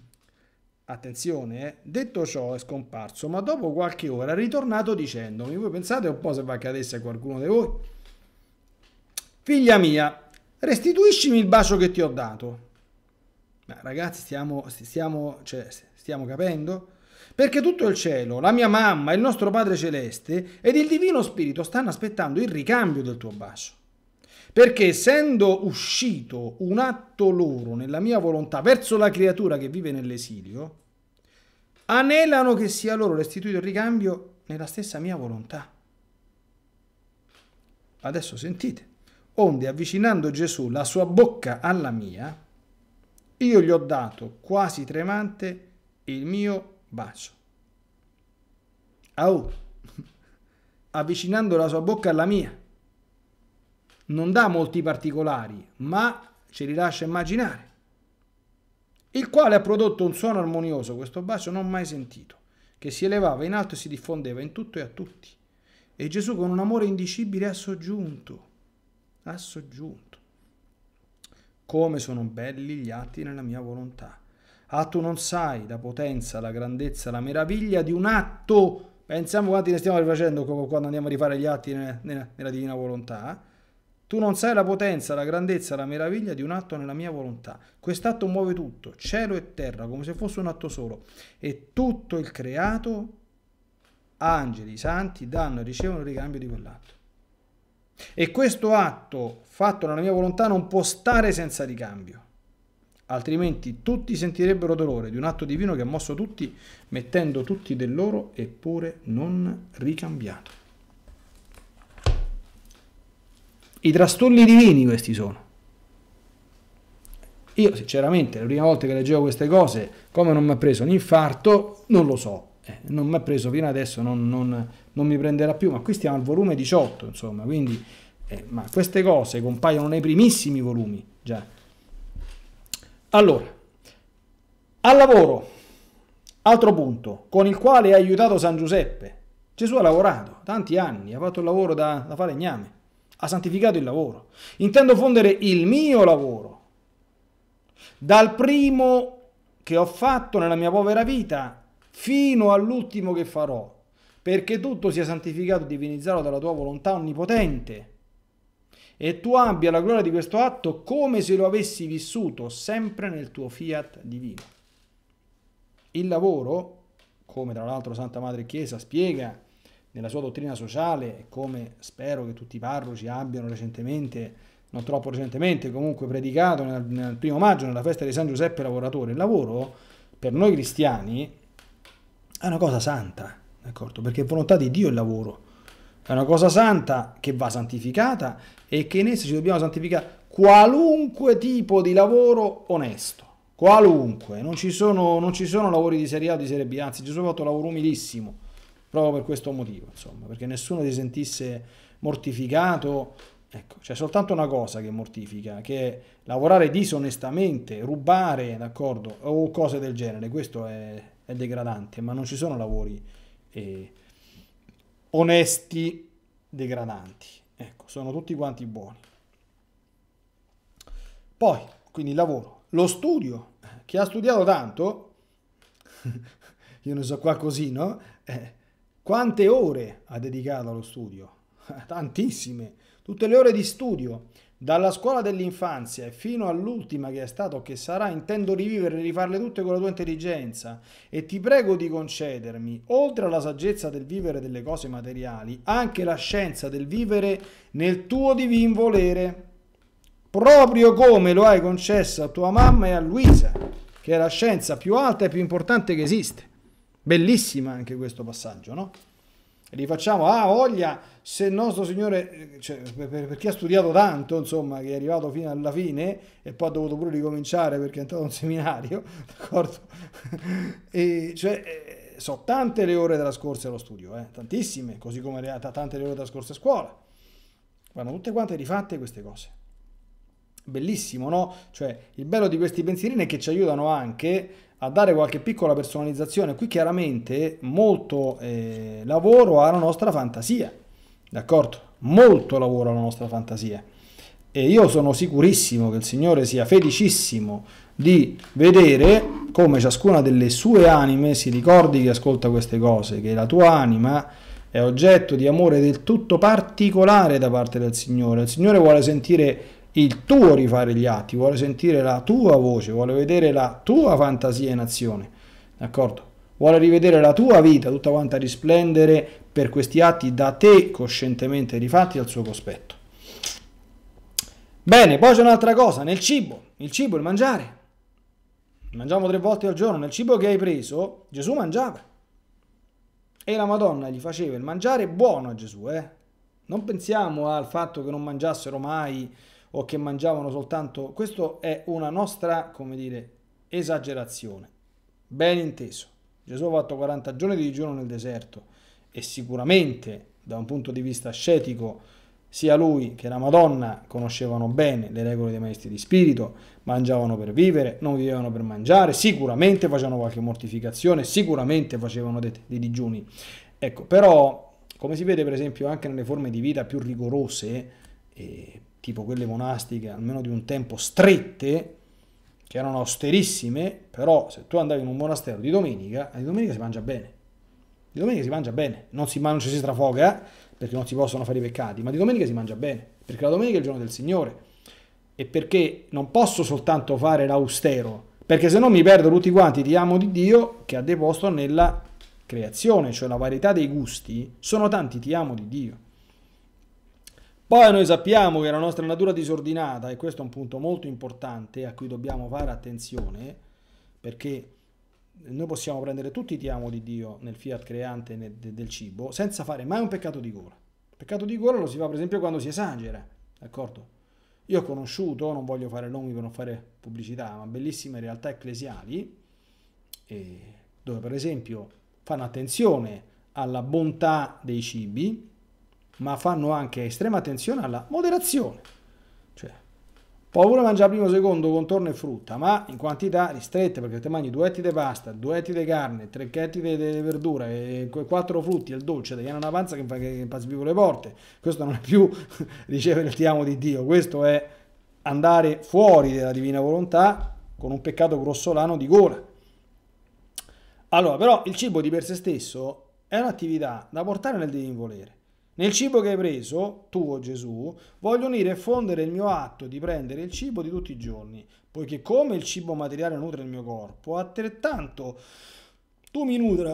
Attenzione, eh? detto ciò è scomparso, ma dopo qualche ora è ritornato dicendomi, voi pensate un po' se va a cadesse a qualcuno di voi? Figlia mia, restituiscimi il bacio che ti ho dato. Ma ragazzi, stiamo, stiamo, cioè, stiamo capendo? Perché tutto il cielo, la mia mamma, il nostro Padre Celeste ed il Divino Spirito stanno aspettando il ricambio del tuo bacio. Perché essendo uscito un atto loro nella mia volontà verso la creatura che vive nell'esilio, anelano che sia loro restituito il ricambio nella stessa mia volontà. Adesso sentite onde avvicinando Gesù la sua bocca alla mia, io gli ho dato quasi tremante il mio bacio. Au, *laughs* avvicinando la sua bocca alla mia. Non dà molti particolari, ma ce li lascia immaginare. Il quale ha prodotto un suono armonioso, questo bacio non mai sentito, che si elevava in alto e si diffondeva in tutto e a tutti. E Gesù con un amore indicibile ha soggiunto ha soggiunto. Come sono belli gli atti nella mia volontà. Ah, tu non sai la potenza, la grandezza, la meraviglia di un atto. Pensiamo quanti ne stiamo rifacendo quando andiamo a rifare gli atti nella, divina volontà. Eh. Tu non sai la potenza, la grandezza, la meraviglia di un atto nella mia volontà. Quest'atto muove tutto, cielo e terra, come se fosse un atto solo. E tutto il creato, angeli, santi, danno e ricevono il ricambio di quell'atto. E questo atto fatto nella mia volontà non può stare senza ricambio, altrimenti tutti sentirebbero dolore di un atto divino che ha mosso tutti, mettendo tutti del loro, eppure non ricambiato. I trastulli divini questi sono. Io sinceramente la prima volta che leggevo queste cose, come non mi ha preso un infarto, non lo so, eh, non mi ha preso fino adesso, non, non, non, mi prenderà più, ma qui stiamo al volume 18, insomma, quindi eh, ma queste cose compaiono nei primissimi volumi già. Allora, al lavoro, altro punto, con il quale ha aiutato San Giuseppe. Gesù ha lavorato tanti anni, ha fatto il lavoro da, da falegname, ha santificato il lavoro. Intendo fondere il mio lavoro. Dal primo che ho fatto nella mia povera vita fino all'ultimo che farò, perché tutto sia santificato e divinizzato dalla tua volontà onnipotente e tu abbia la gloria di questo atto come se lo avessi vissuto sempre nel tuo fiat divino. Il lavoro, come tra l'altro Santa Madre Chiesa spiega nella sua dottrina sociale e come spero che tutti i parroci abbiano recentemente, non troppo recentemente, comunque predicato nel, nel primo maggio nella festa di San Giuseppe Lavoratore, il lavoro per noi cristiani è una cosa santa, d'accordo? Perché volontà di Dio è il lavoro. È una cosa santa che va santificata e che in essa ci dobbiamo santificare qualunque tipo di lavoro onesto. Qualunque, non ci sono, non ci sono lavori di serie A o di serie B, anzi Gesù ha fatto lavoro umilissimo, proprio per questo motivo, insomma, perché nessuno si sentisse mortificato. Ecco, c'è soltanto una cosa che mortifica, che è lavorare disonestamente, rubare, d'accordo, o cose del genere. Questo è, è degradante, ma non ci sono lavori eh, onesti degradanti. Ecco, sono tutti quanti buoni. Poi, quindi il lavoro, lo studio, eh, chi ha studiato tanto, *laughs* io ne so qua così, no? Eh, quante ore ha dedicato allo studio? *laughs* Tantissime, tutte le ore di studio, dalla scuola dell'infanzia e fino all'ultima che è stato o che sarà, intendo rivivere e rifarle tutte con la tua intelligenza e ti prego di concedermi, oltre alla saggezza del vivere delle cose materiali, anche la scienza del vivere nel tuo divin volere, proprio come lo hai concesso a tua mamma e a Luisa, che è la scienza più alta e più importante che esiste. Bellissima anche questo passaggio, no? Rifacciamo, ah, voglia se il nostro Signore, cioè, per, per, chi ha studiato tanto, insomma, che è arrivato fino alla fine e poi ha dovuto pure ricominciare perché è entrato in un seminario, *laughs* d'accordo? e cioè, eh, so tante le ore trascorse allo studio, eh? tantissime, così come in tante le ore trascorse a scuola. Vanno tutte quante rifatte queste cose. Bellissimo, no? Cioè, il bello di questi pensierini è che ci aiutano anche a dare qualche piccola personalizzazione. Qui chiaramente molto eh, lavoro alla nostra fantasia d'accordo? Molto lavoro alla nostra fantasia. E io sono sicurissimo che il Signore sia felicissimo di vedere come ciascuna delle sue anime si ricordi che ascolta queste cose, che la tua anima è oggetto di amore del tutto particolare da parte del Signore. Il Signore vuole sentire il tuo rifare gli atti, vuole sentire la tua voce, vuole vedere la tua fantasia in azione. D'accordo? vuole rivedere la tua vita tutta quanta risplendere per questi atti da te coscientemente rifatti al suo cospetto. Bene, poi c'è un'altra cosa, nel cibo, il cibo, il mangiare. Mangiamo tre volte al giorno, nel cibo che hai preso Gesù mangiava. E la Madonna gli faceva il mangiare buono a Gesù, eh? Non pensiamo al fatto che non mangiassero mai o che mangiavano soltanto, questo è una nostra, come dire, esagerazione. Ben inteso. Gesù ha fatto 40 giorni di digiuno nel deserto e sicuramente da un punto di vista ascetico sia lui che la Madonna conoscevano bene le regole dei maestri di spirito, mangiavano per vivere, non vivevano per mangiare, sicuramente facevano qualche mortificazione, sicuramente facevano dei, dei digiuni. Ecco, però come si vede per esempio anche nelle forme di vita più rigorose, eh, tipo quelle monastiche, almeno di un tempo strette, che erano austerissime, però se tu andavi in un monastero di domenica, di domenica si mangia bene. Di domenica si mangia bene, non, si, mangia, non ci si strafoga eh, perché non si possono fare i peccati, ma di domenica si mangia bene, perché la domenica è il giorno del Signore e perché non posso soltanto fare l'austero, perché se no mi perdo tutti quanti di amo di Dio che ha deposto nella creazione, cioè la varietà dei gusti, sono tanti ti amo di Dio. Poi noi sappiamo che la nostra natura disordinata, e questo è un punto molto importante a cui dobbiamo fare attenzione, perché noi possiamo prendere tutti i tiamo di Dio nel fiat creante del cibo senza fare mai un peccato di gola. Il peccato di gola lo si fa per esempio quando si esagera, d'accordo? Io ho conosciuto, non voglio fare nomi per non fare pubblicità, ma bellissime realtà ecclesiali, dove per esempio fanno attenzione alla bontà dei cibi, ma fanno anche estrema attenzione alla moderazione. Cioè, può pure mangiare primo, secondo, contorno e frutta, ma in quantità ristrette, perché te mangi due etti di pasta, due etti di carne, tre etti di, verdura, e quattro frutti e il dolce, ti viene una panza che, fa, che impazzi più le porte. Questo non è più *laughs* ricevere il ti amo di Dio, questo è andare fuori della divina volontà con un peccato grossolano di gola. Allora, però il cibo di per sé stesso è un'attività da portare nel volere. Nel cibo che hai preso, tu o Gesù, voglio unire e fondere il mio atto di prendere il cibo di tutti i giorni, poiché come il cibo materiale nutre il mio corpo, altrettanto tu mi nutri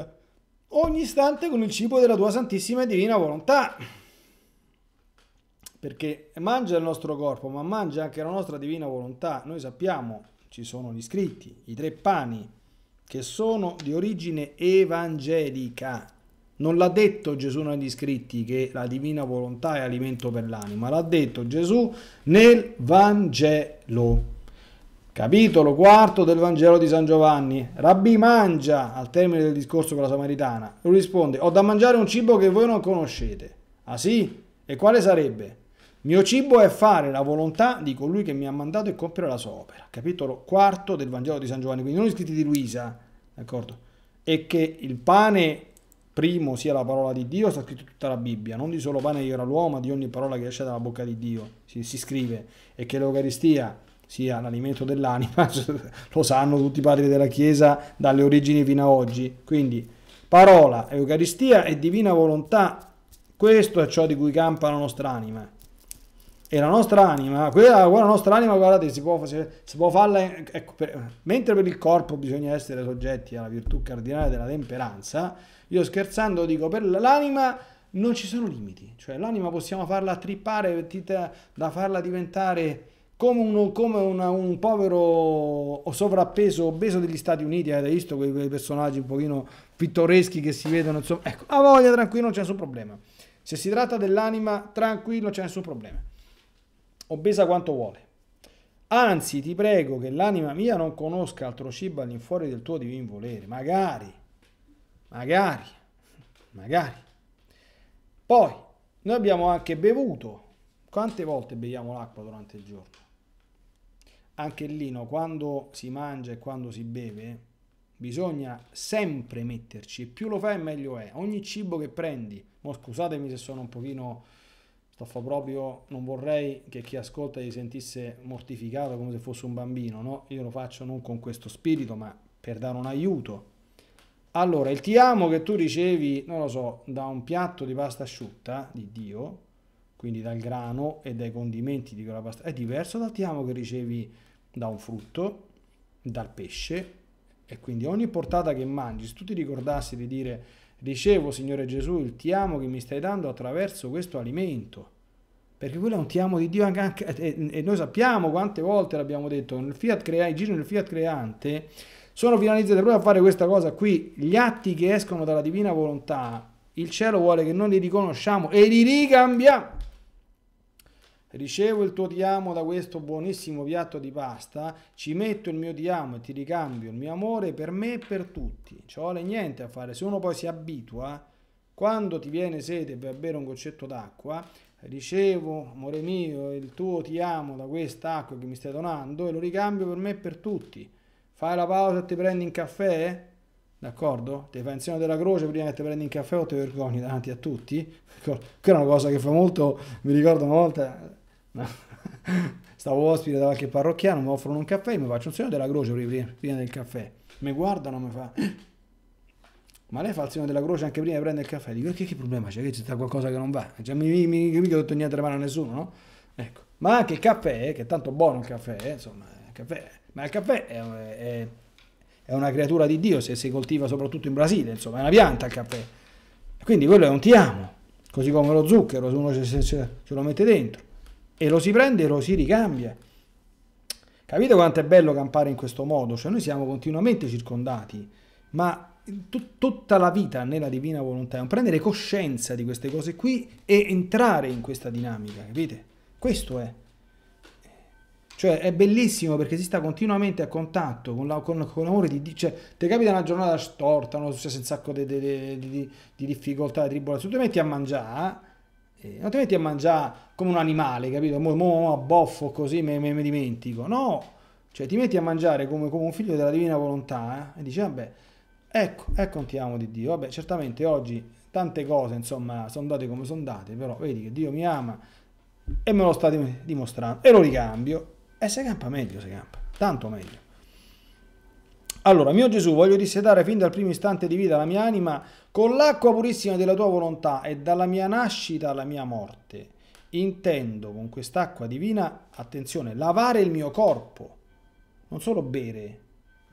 ogni istante con il cibo della tua santissima e divina volontà. Perché mangia il nostro corpo, ma mangia anche la nostra divina volontà. Noi sappiamo, ci sono gli scritti, i tre pani, che sono di origine evangelica non l'ha detto Gesù negli scritti che la divina volontà è alimento per l'anima, l'ha detto Gesù nel Vangelo. Capitolo quarto del Vangelo di San Giovanni. Rabbi mangia al termine del discorso con la Samaritana. Lui risponde, ho da mangiare un cibo che voi non conoscete. Ah sì? E quale sarebbe? Mio cibo è fare la volontà di colui che mi ha mandato e compiere la sua opera. Capitolo quarto del Vangelo di San Giovanni. Quindi non gli scritti di Luisa, d'accordo? E che il pane primo sia la parola di Dio, sta scritto tutta la Bibbia, non di solo pane era l'uomo, ma di ogni parola che esce dalla bocca di Dio, si, si scrive, e che l'Eucaristia sia l'alimento dell'anima, *laughs* lo sanno tutti i padri della Chiesa dalle origini fino ad oggi, quindi parola, Eucaristia e divina volontà, questo è ciò di cui campa la nostra anima. E la nostra anima, quella, la nostra anima, guardate, si può, si può farla, ecco, per, mentre per il corpo bisogna essere soggetti alla virtù cardinale della temperanza, io scherzando dico, per l'anima non ci sono limiti, cioè l'anima possiamo farla trippare, da farla diventare come, uno, come una, un povero sovrappeso obeso degli Stati Uniti, avete visto quei, quei, personaggi un pochino pittoreschi che si vedono, insomma, ecco, a voglia tranquillo non c'è nessun problema. Se si tratta dell'anima, tranquillo non c'è nessun problema. Obesa quanto vuole. Anzi, ti prego che l'anima mia non conosca altro cibo all'infuori del tuo divin volere, magari Magari, magari. Poi, noi abbiamo anche bevuto. Quante volte beviamo l'acqua durante il giorno? Anche lì, no, quando si mangia e quando si beve, bisogna sempre metterci. E più lo fai, meglio è. Ogni cibo che prendi, mo scusatemi se sono un pochino... Sto proprio, non vorrei che chi ascolta si sentisse mortificato come se fosse un bambino, no? Io lo faccio non con questo spirito, ma per dare un aiuto allora, il ti amo che tu ricevi, non lo so, da un piatto di pasta asciutta di Dio, quindi dal grano e dai condimenti di quella pasta, è diverso dal ti amo che ricevi da un frutto, dal pesce, e quindi ogni portata che mangi, se tu ti ricordassi di dire ricevo Signore Gesù il ti amo che mi stai dando attraverso questo alimento, perché quello è un ti amo di Dio anche, anche e, e, noi sappiamo quante volte l'abbiamo detto, nel fiat crea, creai, giro nel fiat creante, sono finalizzate proprio a fare questa cosa qui. Gli atti che escono dalla divina volontà, il cielo vuole che noi li riconosciamo e li ricambiamo. Ricevo il tuo ti amo da questo buonissimo piatto di pasta, ci metto il mio ti amo e ti ricambio il mio amore per me e per tutti. Ci vuole niente a fare, se uno poi si abitua, quando ti viene sete per bere un goccetto d'acqua, ricevo, amore mio, il tuo ti amo da quest'acqua che mi stai donando e lo ricambio per me e per tutti. Fai la pausa e ti prendi un caffè? D'accordo? Ti fai un segno della croce prima che ti prendi un caffè o ti vergogni davanti a tutti? *laughs* Che è una cosa che fa molto, mi ricordo una volta, no. *laughs* stavo ospite da qualche parrocchiano, mi offrono un caffè, e mi faccio un segno della croce prima, prima del caffè. Mi guardano, e mi fa... *gasps* Ma lei fa il segno della croce anche prima di prendere il caffè? Dico, che, che problema c'è? Che c'è qualcosa che non va? Cioè, mi, mi, mi, mi ho detto niente da male a nessuno, no? Ecco. Ma anche il caffè, che è tanto buono il caffè, insomma, il caffè ma il caffè è, è, è una creatura di Dio se si coltiva soprattutto in Brasile, insomma è una pianta il caffè. Quindi quello è un ti amo, così come lo zucchero, se uno ce, ce, ce lo mette dentro e lo si prende e lo si ricambia. Capite quanto è bello campare in questo modo? Cioè noi siamo continuamente circondati, ma tut tutta la vita nella divina volontà è un prendere coscienza di queste cose qui e entrare in questa dinamica, capite? Questo è. Cioè è bellissimo perché si sta continuamente a contatto con, la, con, con l'amore di Dio. Cioè, ti capita una giornata storta, non successo un sacco di, di, di, di difficoltà, di tribolazione. tu ti metti a mangiare, eh, non ti metti a mangiare come un animale, capito? Mo, mo a boffo così me, mi dimentico. No, cioè ti metti a mangiare come, come un figlio della divina volontà eh? e dici vabbè, ecco, ecco un di Dio. Vabbè, certamente oggi tante cose, insomma, sono date come sono date, però vedi che Dio mi ama e me lo sta dimostrando e lo ricambio e eh, se campa meglio, se campa, tanto meglio. Allora, mio Gesù, voglio dissetare fin dal primo istante di vita la mia anima con l'acqua purissima della tua volontà e dalla mia nascita alla mia morte. Intendo con quest'acqua divina, attenzione, lavare il mio corpo, non solo bere,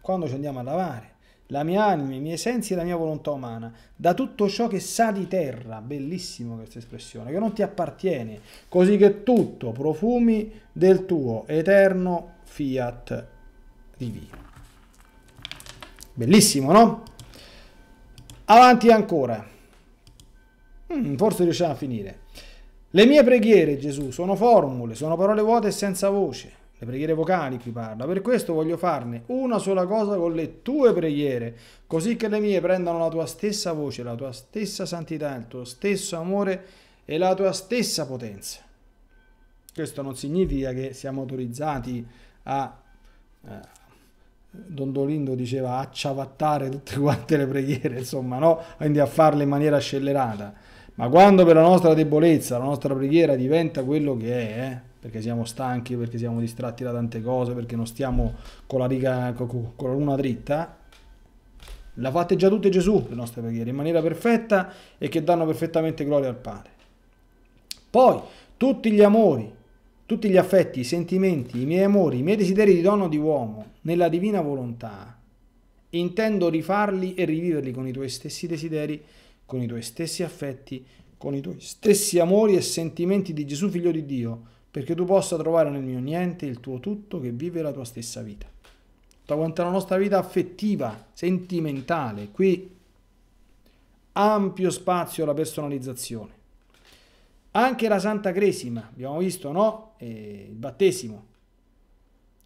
quando ci andiamo a lavare la mia anima, i miei sensi e la mia volontà umana, da tutto ciò che sa di terra, bellissimo questa espressione, che non ti appartiene, così che tutto profumi del tuo eterno fiat divino. Bellissimo, no? Avanti ancora. Mm, forse riusciamo a finire. Le mie preghiere, Gesù, sono formule, sono parole vuote e senza voce le preghiere vocali qui parla. Per questo voglio farne una sola cosa con le tue preghiere, così che le mie prendano la tua stessa voce, la tua stessa santità, il tuo stesso amore e la tua stessa potenza. Questo non significa che siamo autorizzati a... Eh, Don Dolindo diceva acciavattare tutte quante le preghiere, insomma, no? Quindi a farle in maniera scellerata. Ma quando per la nostra debolezza la nostra preghiera diventa quello che è, eh? perché siamo stanchi, perché siamo distratti da tante cose, perché non stiamo con la, riga, con, la luna dritta, la fate già tutte Gesù, le nostre preghiere, in maniera perfetta e che danno perfettamente gloria al Padre. Poi tutti gli amori, tutti gli affetti, i sentimenti, i miei amori, i miei desideri di dono di uomo, nella divina volontà, intendo rifarli e riviverli con i tuoi stessi desideri, con i tuoi stessi affetti, con i tuoi stessi amori e sentimenti di Gesù, figlio di Dio, perché tu possa trovare nel mio niente il tuo tutto che vive la tua stessa vita. Tutta quanta la nostra vita affettiva, sentimentale, qui ampio spazio alla personalizzazione. Anche la Santa Cresima, abbiamo visto, no? E il battesimo.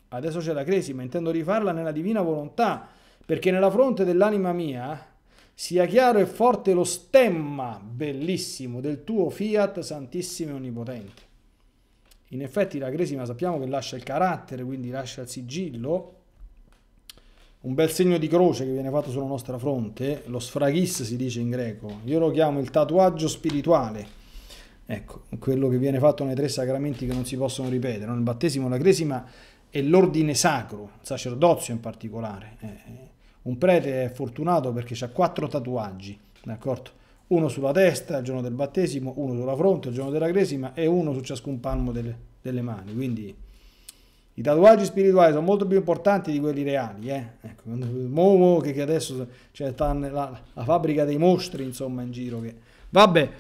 Adesso c'è la Cresima, intendo rifarla nella divina volontà, perché nella fronte dell'anima mia sia chiaro e forte lo stemma bellissimo del tuo fiat santissimo e onnipotente. In effetti la cresima sappiamo che lascia il carattere, quindi lascia il sigillo, un bel segno di croce che viene fatto sulla nostra fronte, lo sfraghis si dice in greco, io lo chiamo il tatuaggio spirituale, ecco, quello che viene fatto nei tre sacramenti che non si possono ripetere, il battesimo, la cresima e l'ordine sacro, il sacerdozio in particolare. Eh, eh. un prete è fortunato perché ha quattro tatuaggi, d'accordo? uno sulla testa il giorno del battesimo, uno sulla fronte il giorno della cresima e uno su ciascun palmo delle, delle mani. Quindi i tatuaggi spirituali sono molto più importanti di quelli reali. Eh? Ecco, Momo che adesso c'è la, la, fabbrica dei mostri insomma in giro. Che... Vabbè,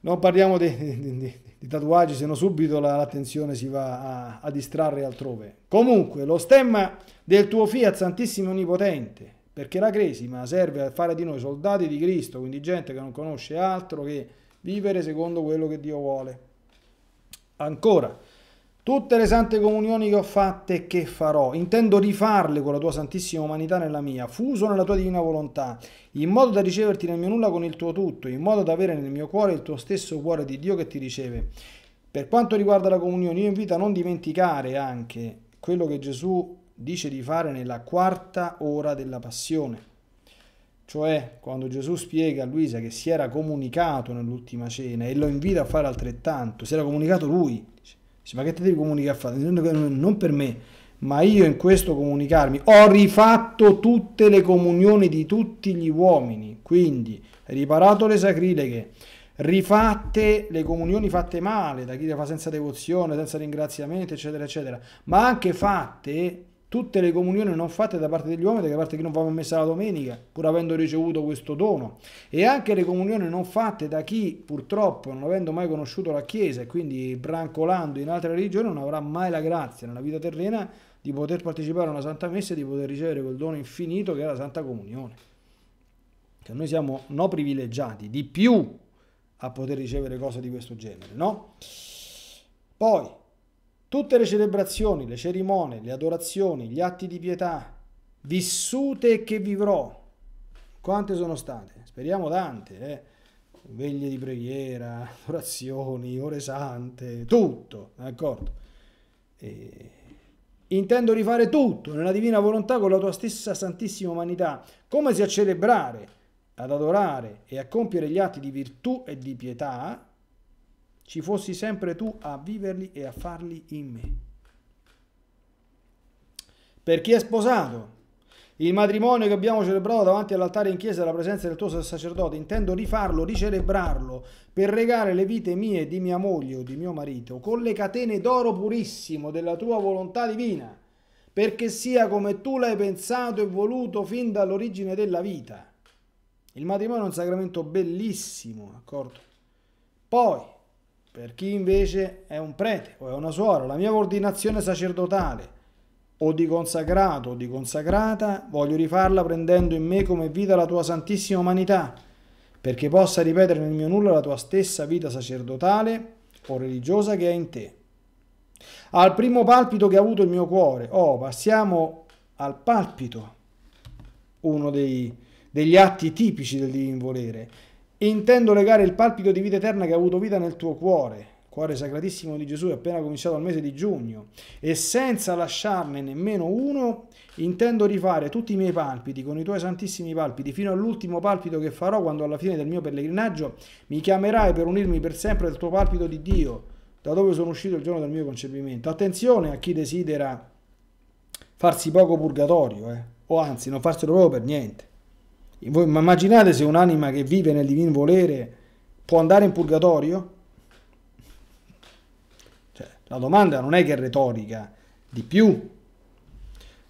non parliamo di, di, di, di tatuaggi, se no subito l'attenzione si va a, a distrarre altrove. Comunque, lo stemma del tuo Fiat Santissimo Onnipotente perché la cresima serve a fare di noi soldati di Cristo, quindi gente che non conosce altro che vivere secondo quello che Dio vuole. Ancora, tutte le sante comunioni che ho fatte e che farò, intendo rifarle con la tua santissima umanità nella mia, fuso nella tua divina volontà, in modo da riceverti nel mio nulla con il tuo tutto, in modo da avere nel mio cuore il tuo stesso cuore di Dio che ti riceve. Per quanto riguarda la comunione, io invito a non dimenticare anche quello che Gesù dice di fare nella quarta ora della passione. Cioè, quando Gesù spiega a Luisa che si era comunicato nell'ultima cena e lo invita a fare altrettanto, si era comunicato lui. Dice, ma che te devi comunicare a fare? Non per me, ma io in questo comunicarmi ho rifatto tutte le comunioni di tutti gli uomini, quindi riparato le sacrileghe, rifatte le comunioni fatte male da chi le fa senza devozione, senza ringraziamento, eccetera, eccetera, ma anche fatte tutte le comunioni non fatte da parte degli uomini, da parte di chi non va a messa la domenica, pur avendo ricevuto questo dono, e anche le comunioni non fatte da chi purtroppo non avendo mai conosciuto la Chiesa e quindi brancolando in altre religioni non avrà mai la grazia nella vita terrena di poter partecipare a una Santa Messa e di poter ricevere quel dono infinito che è la Santa Comunione. Che noi siamo no privilegiati, di più a poter ricevere cose di questo genere, no? Poi, Tutte le celebrazioni, le cerimonie, le adorazioni, gli atti di pietà, vissute che vivrò, quante sono state? Speriamo tante, eh? Veglie di preghiera, *laughs* orazioni, ore sante, tutto, d'accordo? E... Intendo rifare tutto nella divina volontà con la tua stessa santissima umanità, come se a celebrare, ad adorare e a compiere gli atti di virtù e di pietà ci fossi sempre tu a viverli e a farli in me. Per chi è sposato, il matrimonio che abbiamo celebrato davanti all'altare in chiesa alla presenza del tuo sacerdote, intendo rifarlo, ricelebrarlo, per regare le vite mie di mia moglie o di mio marito con le catene d'oro purissimo della tua volontà divina, perché sia come tu l'hai pensato e voluto fin dall'origine della vita. Il matrimonio è un sacramento bellissimo, d'accordo? Poi, per chi invece è un prete o è una suora, la mia ordinazione sacerdotale o di consacrato o di consacrata, voglio rifarla prendendo in me come vita la tua santissima umanità, perché possa ripetere nel mio nulla la tua stessa vita sacerdotale o religiosa che è in te. Al primo palpito che ha avuto il mio cuore, oh, passiamo al palpito, uno dei, degli atti tipici del volere. Intendo legare il palpito di vita eterna che ha avuto vita nel tuo cuore, cuore sacratissimo di Gesù appena cominciato il mese di giugno, e senza lasciarne nemmeno uno, intendo rifare tutti i miei palpiti con i tuoi santissimi palpiti, fino all'ultimo palpito che farò quando alla fine del mio pellegrinaggio mi chiamerai per unirmi per sempre al tuo palpito di Dio, da dove sono uscito il giorno del mio concepimento. Attenzione a chi desidera farsi poco purgatorio, eh? o anzi non farselo proprio per niente. Voi immaginate se un'anima che vive nel divin volere può andare in purgatorio? Cioè, la domanda non è che è retorica, di più.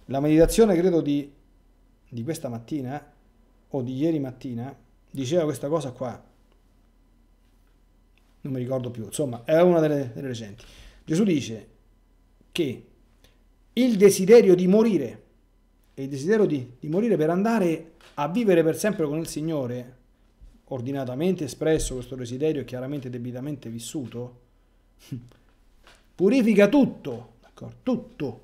La meditazione, credo, di, di questa mattina o di ieri mattina diceva questa cosa qua. Non mi ricordo più, insomma, è una delle, delle recenti. Gesù dice che il desiderio di morire, e il desiderio di, di morire per andare a vivere per sempre con il Signore, ordinatamente espresso questo desiderio e chiaramente debitamente vissuto, *laughs* purifica tutto, tutto.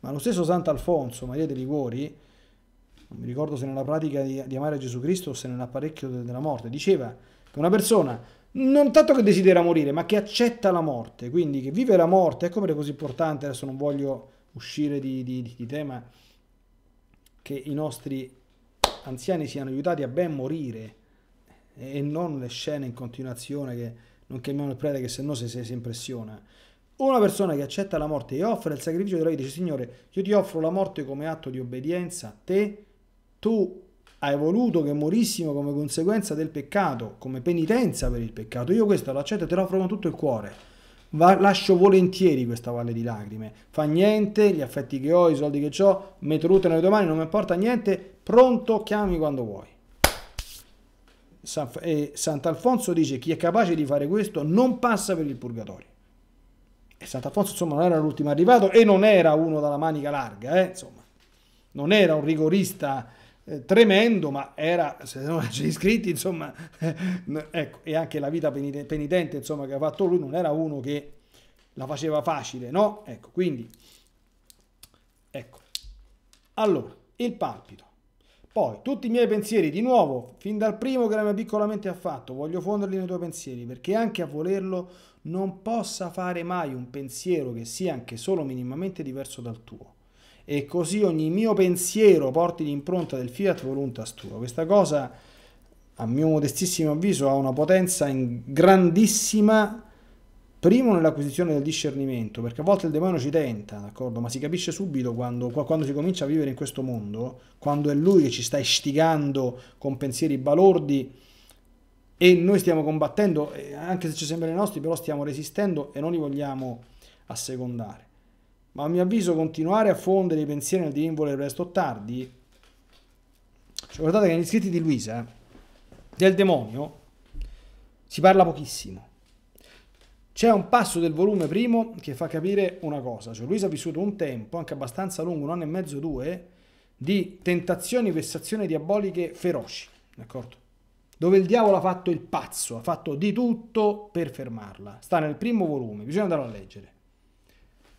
Ma lo stesso Sant'Alfonso, Maria dei Liguori, non mi ricordo se nella pratica di, di amare Gesù Cristo o se nell'apparecchio della morte, diceva che una persona non tanto che desidera morire, ma che accetta la morte, quindi che vive la morte, ecco perché è così importante, adesso non voglio uscire di, di, di tema, che i nostri anziani siano aiutati a ben morire e non le scene in continuazione che non chiamiamo il prete che se no si, si, si impressiona. Una persona che accetta la morte e offre il sacrificio della vita dice Signore, io ti offro la morte come atto di obbedienza a te, tu hai voluto che morissimo come conseguenza del peccato, come penitenza per il peccato, io questo lo accetto e te lo offro con tutto il cuore. Va, lascio volentieri questa valle di lacrime, fa niente, gli affetti che ho, i soldi che ho, metto tutto nelle tue mani, non mi importa niente, pronto, chiami quando vuoi. San, e eh, Sant'Alfonso dice chi è capace di fare questo non passa per il purgatorio. E Sant'Alfonso insomma non era l'ultimo arrivato e non era uno dalla manica larga, eh, insomma, non era un rigorista eh, tremendo, ma era, se non *laughs* ci cioè, iscritti, insomma, *laughs* ecco, e anche la vita penitente, insomma, che ha fatto lui non era uno che la faceva facile, no? Ecco, quindi, ecco. Allora, il palpito. Poi, tutti i miei pensieri, di nuovo, fin dal primo che la mia piccola mente ha fatto, voglio fonderli nei tuoi pensieri, perché anche a volerlo non possa fare mai un pensiero che sia anche solo minimamente diverso dal tuo e così ogni mio pensiero porti l'impronta del fiat voluntas tuo. Questa cosa, a mio modestissimo avviso, ha una potenza grandissima, primo nell'acquisizione del discernimento, perché a volte il demonio ci tenta, d'accordo? Ma si capisce subito quando, quando si comincia a vivere in questo mondo, quando è lui che ci sta istigando con pensieri balordi, e noi stiamo combattendo, eh, anche se ci sembrano i nostri, però stiamo resistendo e non li vogliamo assecondare ma a mio avviso continuare a fondere i pensieri nel divinvolere presto o tardi, cioè, guardate che negli scritti di Luisa, eh, del demonio, si parla pochissimo. C'è un passo del volume primo che fa capire una cosa, cioè Luisa ha vissuto un tempo, anche abbastanza lungo, un anno e mezzo, due, di tentazioni vessazioni diaboliche feroci, d'accordo? Dove il diavolo ha fatto il pazzo, ha fatto di tutto per fermarla. Sta nel primo volume, bisogna andarlo a leggere.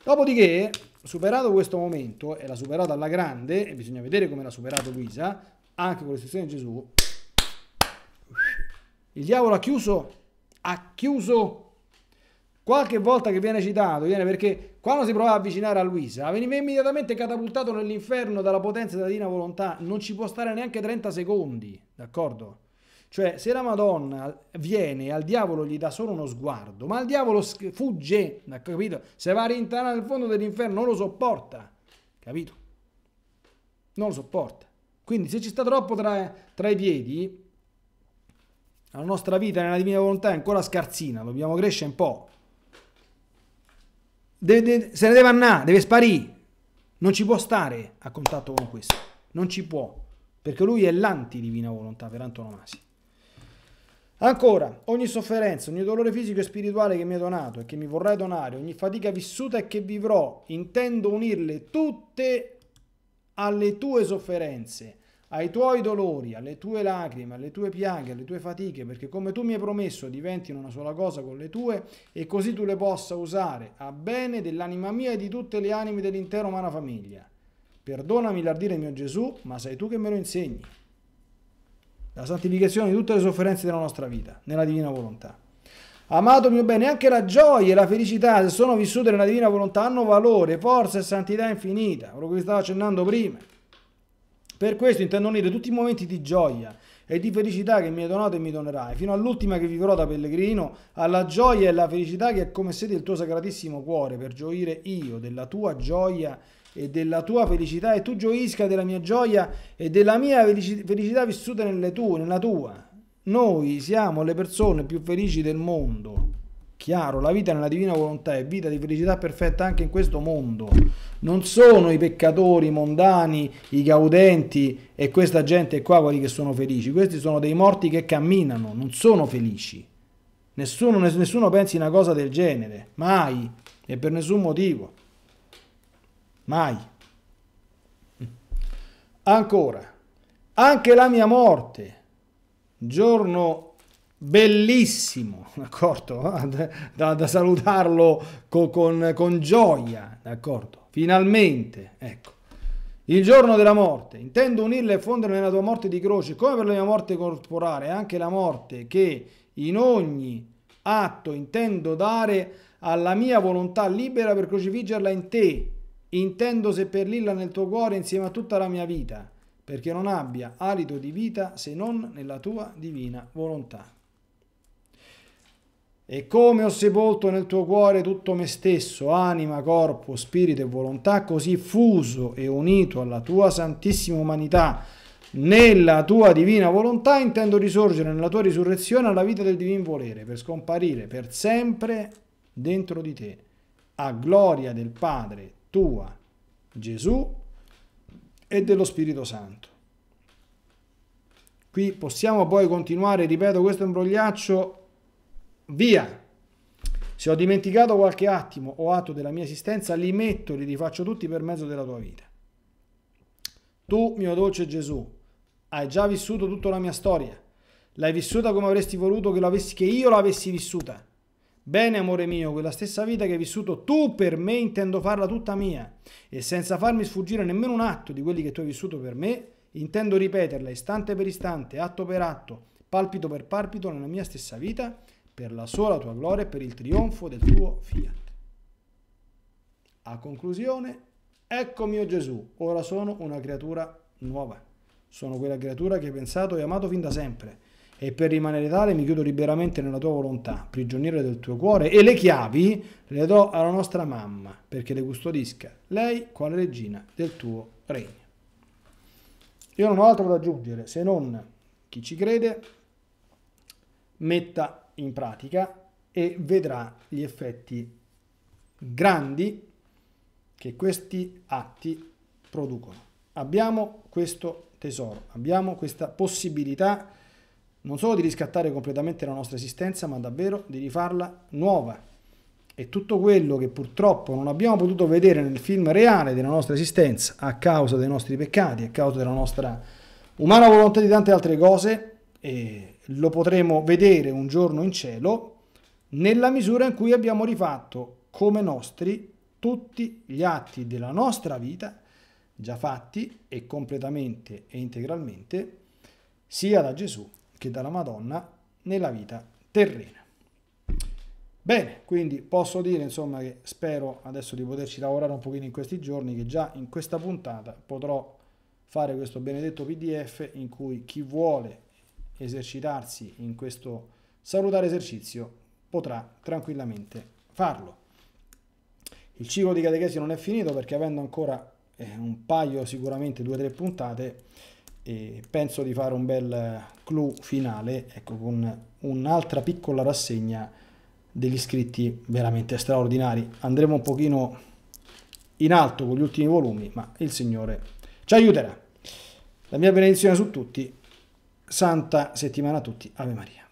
Dopodiché, superato questo momento, e l'ha superato alla grande, e bisogna vedere come l'ha superato Luisa, anche con l'istruzione di Gesù, il diavolo ha chiuso, ha chiuso. Qualche volta che viene citato, viene perché quando si provava a avvicinare a Luisa, veniva immediatamente catapultato nell'inferno dalla potenza della divina volontà, non ci può stare neanche 30 secondi, d'accordo? Cioè, se la Madonna viene al diavolo gli dà solo uno sguardo, ma il diavolo fugge, capito? Se va a rintanare nel fondo dell'inferno non lo sopporta, capito? Non lo sopporta. Quindi se ci sta troppo tra, tra i piedi, la nostra vita nella divina volontà è ancora scarsina, dobbiamo crescere un po'. Deve, deve, se ne deve andare, deve sparire. Non ci può stare a contatto con questo, non ci può, perché lui è l'antidivina volontà per antonomasia. Ancora, ogni sofferenza, ogni dolore fisico e spirituale che mi hai donato e che mi vorrai donare, ogni fatica vissuta e che vivrò, intendo unirle tutte alle tue sofferenze, ai tuoi dolori, alle tue lacrime, alle tue piaghe, alle tue fatiche, perché come tu mi hai promesso diventino una sola cosa con le tue e così tu le possa usare a bene dell'anima mia e di tutte le anime dell'intera umana famiglia. Perdonami l'ardire mio Gesù, ma sei tu che me lo insegni la santificazione di tutte le sofferenze della nostra vita, nella divina volontà. Amato mio bene, anche la gioia e la felicità, se sono vissute nella divina volontà, hanno valore, forza e santità infinita, quello che vi stavo accennando prima. Per questo intendo unire tutti i momenti di gioia e di felicità che mi hai donato e mi donerai, fino all'ultima che vivrò da pellegrino, alla gioia e alla felicità che è come sede il tuo sacratissimo cuore, per gioire io della tua gioia e e della tua felicità e tu gioisca della mia gioia e della mia felicità vissuta nelle tue, nella tua. Noi siamo le persone più felici del mondo. Chiaro, la vita nella divina volontà è vita di felicità perfetta anche in questo mondo. Non sono i peccatori, i mondani, i gaudenti e questa gente qua quelli che sono felici. Questi sono dei morti che camminano, non sono felici. Nessuno, nessuno pensi una cosa del genere, mai e per nessun motivo. Mai. Ancora, anche la mia morte, giorno bellissimo, *laughs* d'accordo? *laughs* Da, da, salutarlo con, con, con gioia, d'accordo? Finalmente, ecco. Il giorno della morte, intendo unirla e fondere nella tua morte di croce, come per la mia morte corporale, anche la morte che in ogni atto intendo dare alla mia volontà libera per crocifiggerla in te, Intendo seppellirla nel tuo cuore insieme a tutta la mia vita, perché non abbia alito di vita se non nella tua divina volontà. E come ho sepolto nel tuo cuore tutto me stesso, anima, corpo, spirito e volontà, così fuso e unito alla tua santissima umanità, nella tua divina volontà, intendo risorgere nella tua risurrezione alla vita del divin volere, per scomparire per sempre dentro di te, a gloria del Padre tua, Gesù e dello Spirito Santo. Qui possiamo poi continuare, ripeto, questo imbrogliaccio, via. Se ho dimenticato qualche attimo o atto della mia esistenza, li metto, li rifaccio tutti per mezzo della tua vita. Tu, mio dolce Gesù, hai già vissuto tutta la mia storia. L'hai vissuta come avresti voluto che, che io l'avessi vissuta. Bene, amore mio, quella stessa vita che hai vissuto tu per me intendo farla tutta mia e senza farmi sfuggire nemmeno un atto di quelli che tu hai vissuto per me, intendo ripeterla istante per istante, atto per atto, palpito per palpito nella mia stessa vita, per la sola tua gloria e per il trionfo del tuo fiat. A conclusione, ecco mio Gesù, ora sono una creatura nuova. Sono quella creatura che hai pensato e amato fin da sempre e per rimanere tale mi chiudo liberamente nella tua volontà, prigioniere del tuo cuore, e le chiavi le do alla nostra mamma perché le custodisca, lei quale regina del tuo regno. Io non ho altro da aggiungere se non chi ci crede metta in pratica e vedrà gli effetti grandi che questi atti producono. Abbiamo questo tesoro, abbiamo questa possibilità non solo di riscattare completamente la nostra esistenza, ma davvero di rifarla nuova. E tutto quello che purtroppo non abbiamo potuto vedere nel film reale della nostra esistenza, a causa dei nostri peccati, a causa della nostra umana volontà e di tante altre cose, lo potremo vedere un giorno in cielo, nella misura in cui abbiamo rifatto come nostri tutti gli atti della nostra vita, già fatti e completamente e integralmente, sia da Gesù che dalla Madonna nella vita terrena. Bene, quindi posso dire insomma che spero adesso di poterci lavorare un pochino in questi giorni, che già in questa puntata potrò fare questo benedetto PDF in cui chi vuole esercitarsi in questo salutare esercizio potrà tranquillamente farlo. Il ciclo di catechesi non è finito perché avendo ancora eh, un paio, sicuramente due o tre puntate, e penso di fare un bel eh, clou finale ecco, con un'altra piccola rassegna degli iscritti veramente straordinari. Andremo un pochino in alto con gli ultimi volumi, ma il Signore ci aiuterà. La mia benedizione su tutti. Santa settimana a tutti. Ave Maria.